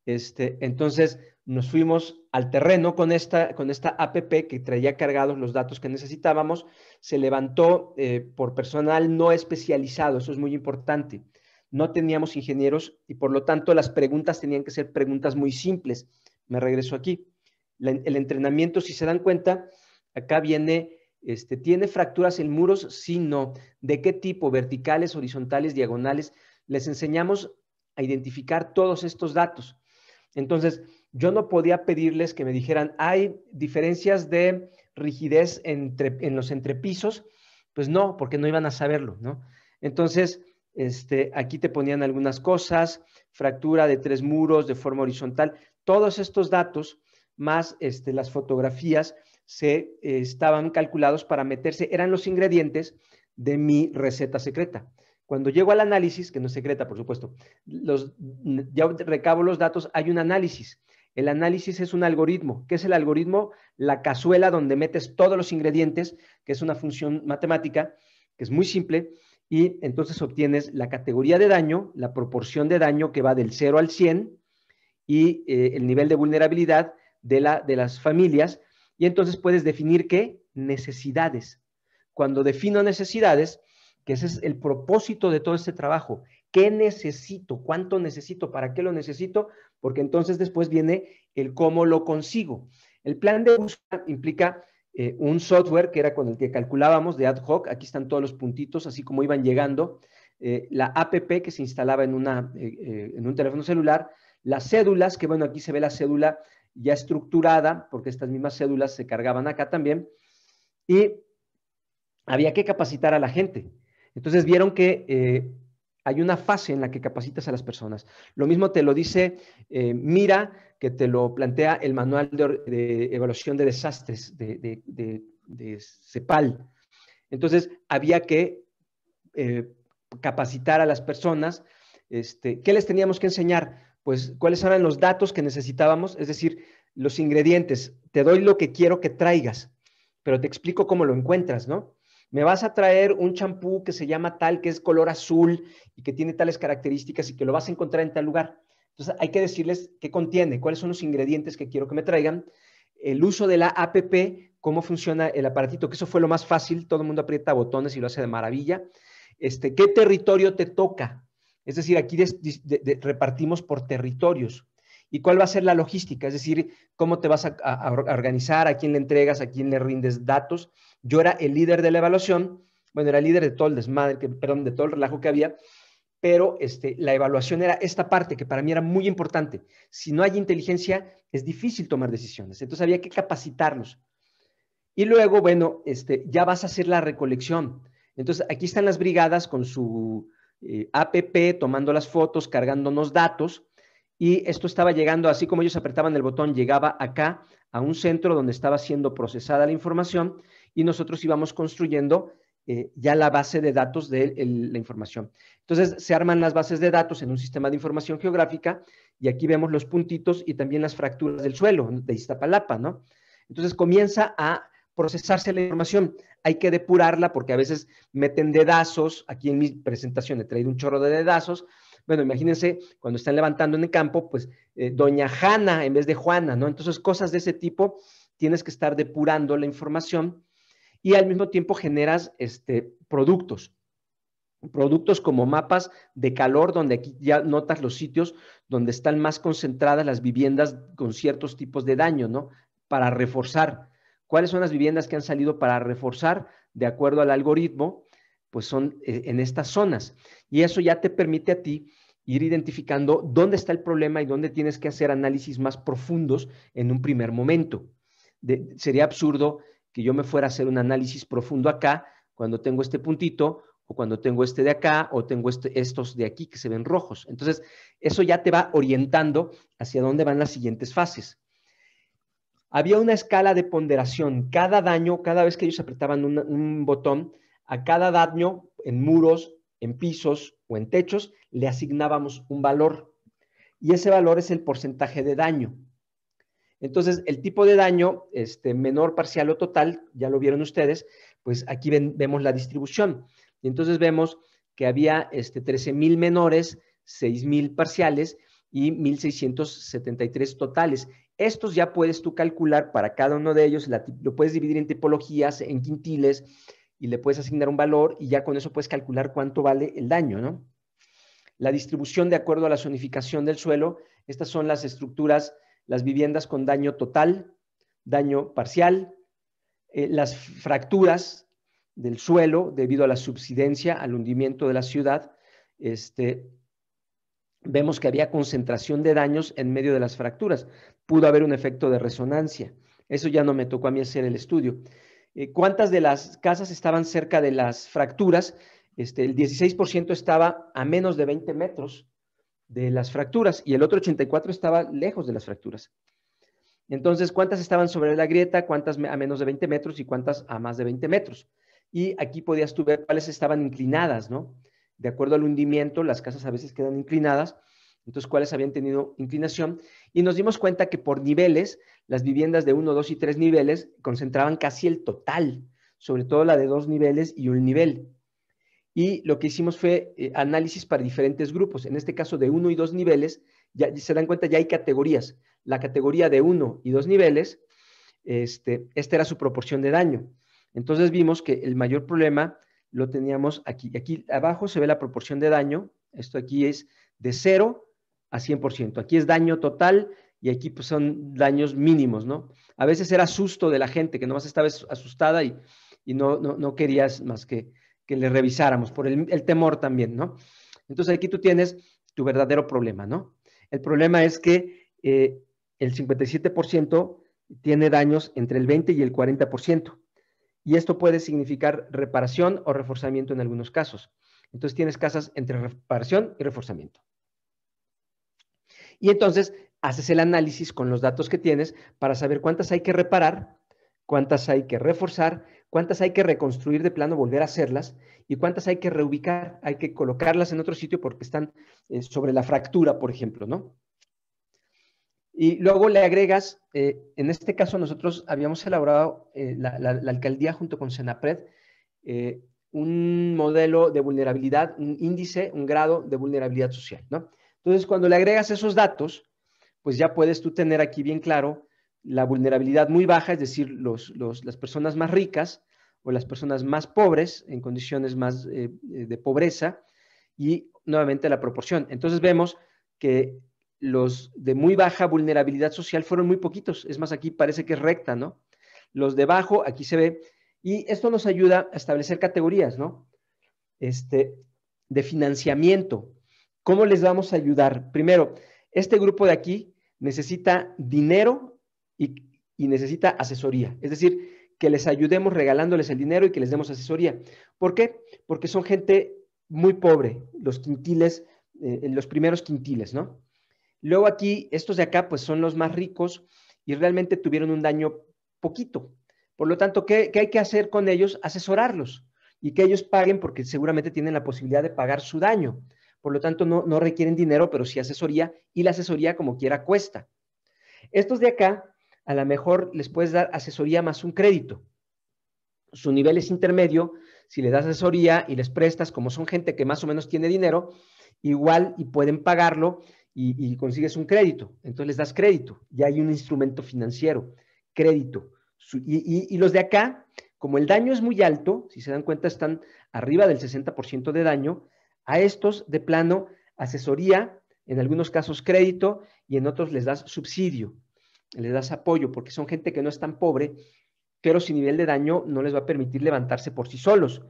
Este, entonces nos fuimos al terreno con esta, con esta APP que traía cargados los datos que necesitábamos, se levantó eh, por personal no especializado, eso es muy importante. No teníamos ingenieros y por lo tanto las preguntas tenían que ser preguntas muy simples. Me regreso aquí. el entrenamiento, si se dan cuenta, acá viene, este, ¿tiene fracturas en muros? Sí, no. ¿De qué tipo? ¿Verticales, horizontales, diagonales? Les enseñamos a identificar todos estos datos. Entonces, yo no podía pedirles que me dijeran, hay diferencias de rigidez entre, en los entrepisos, pues no, porque no iban a saberlo, ¿no? Entonces, este, aquí te ponían algunas cosas, fractura de tres muros de forma horizontal, todos estos datos, más este, las fotografías, se eh, estaban calculados para meterse, eran los ingredientes de mi receta secreta. Cuando llego al análisis, que no es secreta, por supuesto, los, ya recabo los datos, hay un análisis. El análisis es un algoritmo. ¿Qué es el algoritmo? La cazuela donde metes todos los ingredientes, que es una función matemática, que es muy simple, y entonces obtienes la categoría de daño, la proporción de daño que va del 0 al 100 y eh, el nivel de vulnerabilidad de las familias. Y entonces puedes definir qué? Necesidades. Cuando defino necesidades, que ese es el propósito de todo este trabajo. ¿Qué necesito? ¿Cuánto necesito? ¿Para qué lo necesito? Porque entonces después viene el cómo lo consigo. El plan de búsqueda implica eh, un software que era con el que calculábamos de ad hoc. Aquí están todos los puntitos, así como iban llegando. Eh, la app que se instalaba en, una, eh, en un teléfono celular. Las cédulas, que bueno, aquí se ve la cédula ya estructurada, porque estas mismas cédulas se cargaban acá también. Y había que capacitar a la gente. Entonces vieron que eh, hay una fase en la que capacitas a las personas. Lo mismo te lo dice eh, Mira, que te lo plantea el manual de, evaluación de desastres de, CEPAL. Entonces había que eh, capacitar a las personas. Este, ¿Qué les teníamos que enseñar? Pues cuáles eran los datos que necesitábamos, es decir, los ingredientes. Te doy lo que quiero que traigas, pero te explico cómo lo encuentras, ¿no? me vas a traer un champú que se llama tal, que es color azul y que tiene tales características y que lo vas a encontrar en tal lugar. Entonces hay que decirles qué contiene, cuáles son los ingredientes que quiero que me traigan, el uso de la APP, cómo funciona el aparatito, que eso fue lo más fácil, todo el mundo aprieta botones y lo hace de maravilla. Este, ¿Qué territorio te toca? Es decir, aquí repartimos por territorios y cuál va a ser la logística, es decir, cómo te vas a, organizar, a quién le entregas, a quién le rindes datos. Yo era el líder de la evaluación, bueno, era el líder de todo el desmadre, que, perdón, de todo el relajo que había, pero este, la evaluación era esta parte que para mí era muy importante. Si no hay inteligencia, es difícil tomar decisiones, entonces había que capacitarlos. Y luego, bueno, este, ya vas a hacer la recolección. Entonces, aquí están las brigadas con su eh, APP, tomando las fotos, cargándonos datos y esto estaba llegando, así como ellos apretaban el botón, llegaba acá a un centro donde estaba siendo procesada la información y nosotros íbamos construyendo eh, ya la base de datos de la información. Entonces se arman las bases de datos en un sistema de información geográfica y aquí vemos los puntitos y también las fracturas del suelo de Iztapalapa, ¿no? Entonces comienza a procesarse la información. Hay que depurarla porque a veces meten dedazos, aquí en mi presentación he traído un chorro de dedazos, bueno, imagínense cuando están levantando en el campo, pues eh, doña Hanna en vez de Juana, ¿no? Entonces, cosas de ese tipo, tienes que estar depurando la información y al mismo tiempo generas este, productos. Productos como mapas de calor, donde aquí ya notas los sitios donde están más concentradas las viviendas con ciertos tipos de daño, ¿no? Para reforzar. ¿Cuáles son las viviendas que han salido para reforzar de acuerdo al algoritmo? pues son eh, en estas zonas. Y eso ya te permite a ti ir identificando dónde está el problema y dónde tienes que hacer análisis más profundos en un primer momento. sería absurdo que yo me fuera a hacer un análisis profundo acá cuando tengo este puntito o cuando tengo este de acá o tengo este, estos de aquí que se ven rojos. Entonces, eso ya te va orientando hacia dónde van las siguientes fases. Había una escala de ponderación. Cada daño, cada vez que ellos apretaban un botón, a cada daño en muros, en pisos o en techos le asignábamos un valor y ese valor es el porcentaje de daño. Entonces, el tipo de daño este, menor, parcial o total, ya lo vieron ustedes, pues aquí vemos la distribución. Y entonces vemos que había este, 13 menores, 6,000 parciales y 1,673 totales. Estos ya puedes tú calcular para cada uno de ellos, lo puedes dividir en tipologías, en quintiles, y le puedes asignar un valor y ya con eso puedes calcular cuánto vale el daño, ¿no? La distribución de acuerdo a la zonificación del suelo, estas son las estructuras, las viviendas con daño total, daño parcial, eh, las fracturas del suelo debido a la subsidencia, al hundimiento de la ciudad. Este, vemos que había concentración de daños en medio de las fracturas. Pudo haber un efecto de resonancia. Eso ya no me tocó a mí hacer el estudio. Eh, cuántas de las casas estaban cerca de las fracturas. Este, el 16% estaba a menos de 20 metros de las fracturas y el otro 84% estaba lejos de las fracturas. Entonces, ¿cuántas estaban sobre la grieta? ¿Cuántas a menos de 20 metros y cuántas a más de 20 metros? Y aquí podías tú ver cuáles estaban inclinadas, ¿no? De acuerdo al hundimiento, las casas a veces quedan inclinadas entonces cuáles habían tenido inclinación, y nos dimos cuenta que por niveles, las viviendas de 1, 2 y 3 niveles concentraban casi el total, sobre todo la de dos niveles y un nivel. Y lo que hicimos fue eh, análisis para diferentes grupos, en este caso de 1 y 2 niveles, ya se dan cuenta, ya hay categorías. La categoría de 1 y dos niveles, este, esta era su proporción de daño. Entonces vimos que el mayor problema lo teníamos aquí. Aquí abajo se ve la proporción de daño. Esto aquí es de 0 a 100%. Aquí es daño total y aquí pues, son daños mínimos, ¿no? A veces era susto de la gente, que nomás estaba asustada y, no, no, querías más que, que le revisáramos por el, temor también, ¿no? Entonces aquí tú tienes tu verdadero problema, ¿no? El problema es que eh, el 57% tiene daños entre el 20 y el 40%. Y esto puede significar reparación o reforzamiento en algunos casos. Entonces tienes casas entre reparación y reforzamiento. Y entonces haces el análisis con los datos que tienes para saber cuántas hay que reparar, cuántas hay que reforzar, cuántas hay que reconstruir de plano, volver a hacerlas, y cuántas hay que reubicar, hay que colocarlas en otro sitio porque están eh, sobre la fractura, por ejemplo, ¿no? Y luego le agregas, eh, en este caso nosotros habíamos elaborado eh, la, la, alcaldía junto con Senapred un modelo de vulnerabilidad, un índice, un grado de vulnerabilidad social, ¿no? Entonces, cuando le agregas esos datos, pues ya puedes tú tener aquí bien claro la vulnerabilidad muy baja, es decir, los, las personas más ricas o las personas más pobres en condiciones más eh, eh, de pobreza y nuevamente la proporción. Entonces vemos que los de muy baja vulnerabilidad social fueron muy poquitos. Es más, aquí parece que es recta, ¿no? Los de bajo, aquí se ve. Y esto nos ayuda a establecer categorías, ¿no? Este, de financiamiento. ¿Cómo les vamos a ayudar? Primero, este grupo de aquí necesita dinero y, necesita asesoría. Es decir, que les ayudemos regalándoles el dinero y que les demos asesoría. ¿Por qué? Porque son gente muy pobre, los quintiles, eh, los primeros quintiles, ¿no? Luego aquí, estos de acá, pues son los más ricos y realmente tuvieron un daño poquito. Por lo tanto, qué hay que hacer con ellos? Asesorarlos y que ellos paguen porque seguramente tienen la posibilidad de pagar su daño. Por lo tanto, no, requieren dinero, pero sí asesoría y la asesoría como quiera cuesta. Estos de acá, a lo mejor les puedes dar asesoría más un crédito. Su nivel es intermedio. Si le das asesoría y les prestas, como son gente que más o menos tiene dinero, igual y pueden pagarlo y, consigues un crédito. Entonces les das crédito. Ya hay un instrumento financiero, crédito. Y, y los de acá, como el daño es muy alto, si se dan cuenta, están arriba del 60% de daño, a estos, de plano, asesoría, en algunos casos crédito y en otros les das subsidio, les das apoyo, porque son gente que no es tan pobre, pero sin nivel de daño no les va a permitir levantarse por sí solos.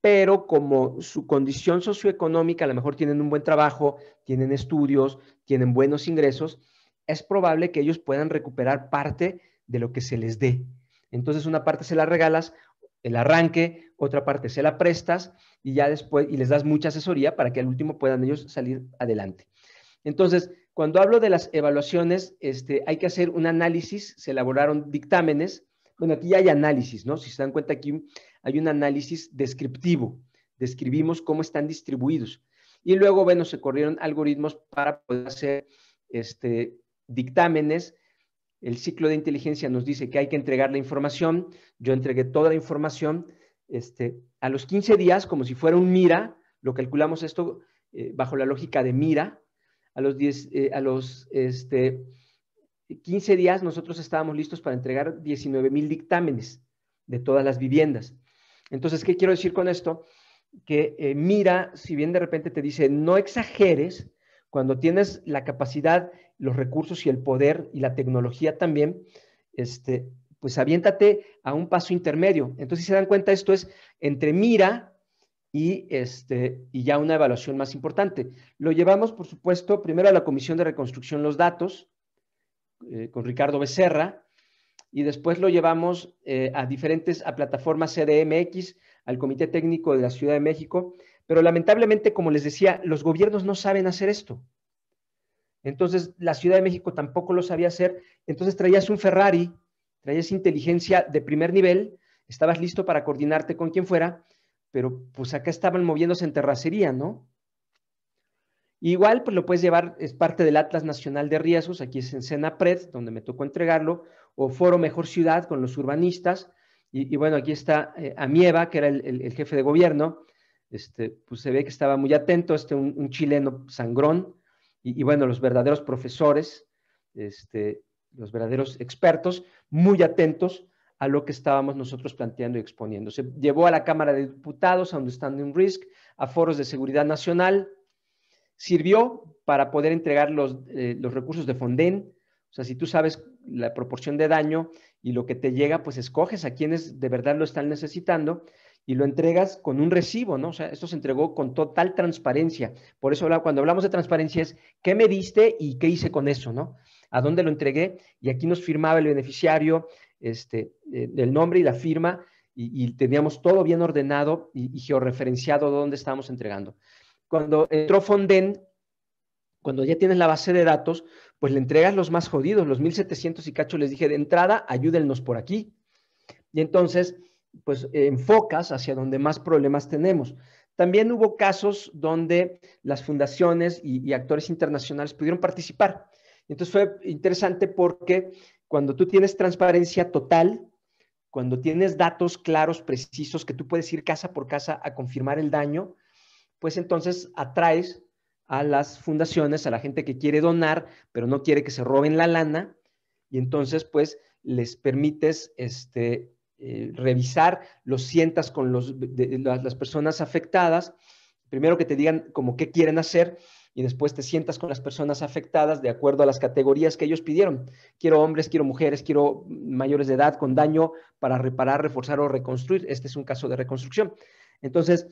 Pero como su condición socioeconómica, a lo mejor tienen un buen trabajo, tienen estudios, tienen buenos ingresos, es probable que ellos puedan recuperar parte de lo que se les dé. Entonces una parte se la regalas, el arranque, otra parte se la prestas y ya después, y les das mucha asesoría para que al último puedan ellos salir adelante. Entonces, cuando hablo de las evaluaciones, este, hay que hacer un análisis, se elaboraron dictámenes, bueno, aquí ya hay análisis, ¿no? Si se dan cuenta, aquí hay un análisis descriptivo, describimos cómo están distribuidos. Y luego, bueno, se corrieron algoritmos para poder hacer este, dictámenes el ciclo de inteligencia nos dice que hay que entregar la información. Yo entregué toda la información. Este, a los 15 días, como si fuera un mira, lo calculamos esto eh, bajo la lógica de mira. A los, 10, eh, a los este, 15 días nosotros estábamos listos para entregar 19 mil dictámenes de todas las viviendas. Entonces, ¿qué quiero decir con esto? Que eh, mira, si bien de repente te dice no exageres, cuando tienes la capacidad, los recursos y el poder y la tecnología también, este, pues aviéntate a un paso intermedio. Entonces, si se dan cuenta, esto es entre mira y, este, y ya una evaluación más importante. Lo llevamos, por supuesto, primero a la Comisión de Reconstrucción los Datos, eh, con Ricardo Becerra, y después lo llevamos eh, a diferentes, a plataformas CDMX, al Comité Técnico de la Ciudad de México, pero lamentablemente, como les decía, los gobiernos no saben hacer esto. Entonces, la Ciudad de México tampoco lo sabía hacer. Entonces, traías un Ferrari, traías inteligencia de primer nivel, estabas listo para coordinarte con quien fuera, pero pues acá estaban moviéndose en terracería, ¿no? Igual, pues lo puedes llevar, es parte del Atlas Nacional de Riesgos, aquí es en Senapred, donde me tocó entregarlo, o Foro Mejor Ciudad con los urbanistas, y, bueno, aquí está eh, Amieva, que era el jefe de gobierno, este, pues se ve que estaba muy atento, este, un, chileno sangrón, y, bueno, los verdaderos profesores, este, los verdaderos expertos, muy atentos a lo que estábamos nosotros planteando y exponiendo. Se llevó a la Cámara de Diputados, a están en risk, a foros de seguridad nacional, sirvió para poder entregar los, eh, los recursos de Fonden. O sea, si tú sabes la proporción de daño y lo que te llega, pues escoges a quienes de verdad lo están necesitando y lo entregas con un recibo, ¿no? O sea, esto se entregó con total transparencia. Por eso cuando hablamos de transparencia es qué me diste y qué hice con eso, ¿no? A dónde lo entregué y aquí nos firmaba el beneficiario, este, eh, el nombre y la firma y, teníamos todo bien ordenado y, georreferenciado dónde estábamos entregando. Cuando entró Fonden, cuando ya tienes la base de datos, pues le entregas los más jodidos, los 1700 y cacho les dije de entrada, ayúdennos por aquí. Y entonces pues enfocas hacia donde más problemas tenemos. También hubo casos donde las fundaciones y, actores internacionales pudieron participar. Entonces fue interesante porque cuando tú tienes transparencia total, cuando tienes datos claros, precisos, que tú puedes ir casa por casa a confirmar el daño, pues entonces atraes a las fundaciones, a la gente que quiere donar, pero no quiere que se roben la lana, y entonces pues les permites este, eh, revisar los sientas con las, personas afectadas, primero que te digan como qué quieren hacer y después te sientas con las personas afectadas de acuerdo a las categorías que ellos pidieron. Quiero hombres, quiero mujeres, quiero mayores de edad con daño para reparar, reforzar o reconstruir. Este es un caso de reconstrucción. Entonces,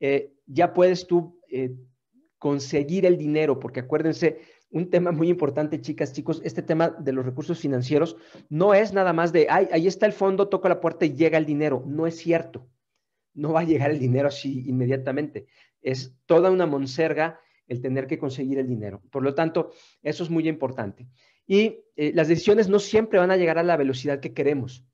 eh, ya puedes tú eh, conseguir el dinero, porque acuérdense, un tema muy importante, chicas, chicos, este tema de los recursos financieros no es nada más de, ay, ahí está el fondo, toco la puerta y llega el dinero. No es cierto. No va a llegar el dinero así inmediatamente. Es toda una monserga el tener que conseguir el dinero. Por lo tanto, eso es muy importante. Y eh, las decisiones no siempre van a llegar a la velocidad que queremos,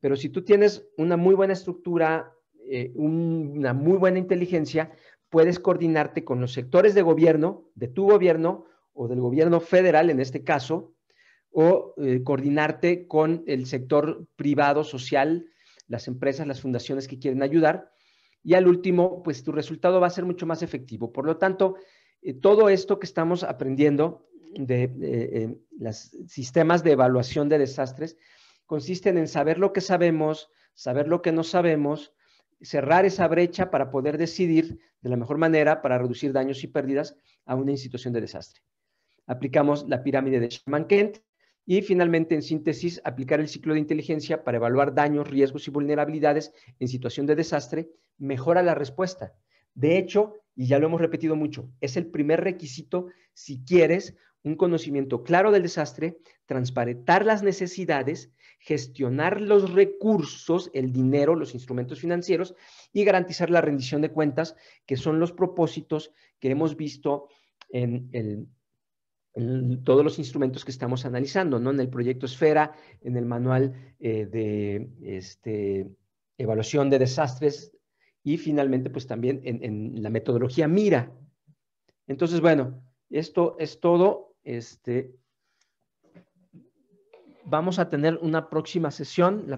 pero si tú tienes una muy buena estructura, eh, una muy buena inteligencia, puedes coordinarte con los sectores de gobierno, de tu gobierno, o del gobierno federal en este caso, o eh, coordinarte con el sector privado, social, las empresas, las fundaciones que quieren ayudar. Y al último, pues tu resultado va a ser mucho más efectivo. Por lo tanto, eh, todo esto que estamos aprendiendo de eh, los sistemas de evaluación de desastres consisten en saber lo que sabemos, saber lo que no sabemos, cerrar esa brecha para poder decidir de la mejor manera para reducir daños y pérdidas a una institución de desastre aplicamos la pirámide de Sherman-Kent y finalmente, en síntesis, aplicar el ciclo de inteligencia para evaluar daños, riesgos y vulnerabilidades en situación de desastre mejora la respuesta. De hecho, y ya lo hemos repetido mucho, es el primer requisito si quieres un conocimiento claro del desastre, transparentar las necesidades, gestionar los recursos, el dinero, los instrumentos financieros y garantizar la rendición de cuentas, que son los propósitos que hemos visto en el todos los instrumentos que estamos analizando, ¿no? En el proyecto Esfera, en el manual eh, de este, evaluación de desastres y finalmente, pues también en, la metodología MIRA. Entonces, bueno, esto es todo. Este, vamos a tener una próxima sesión.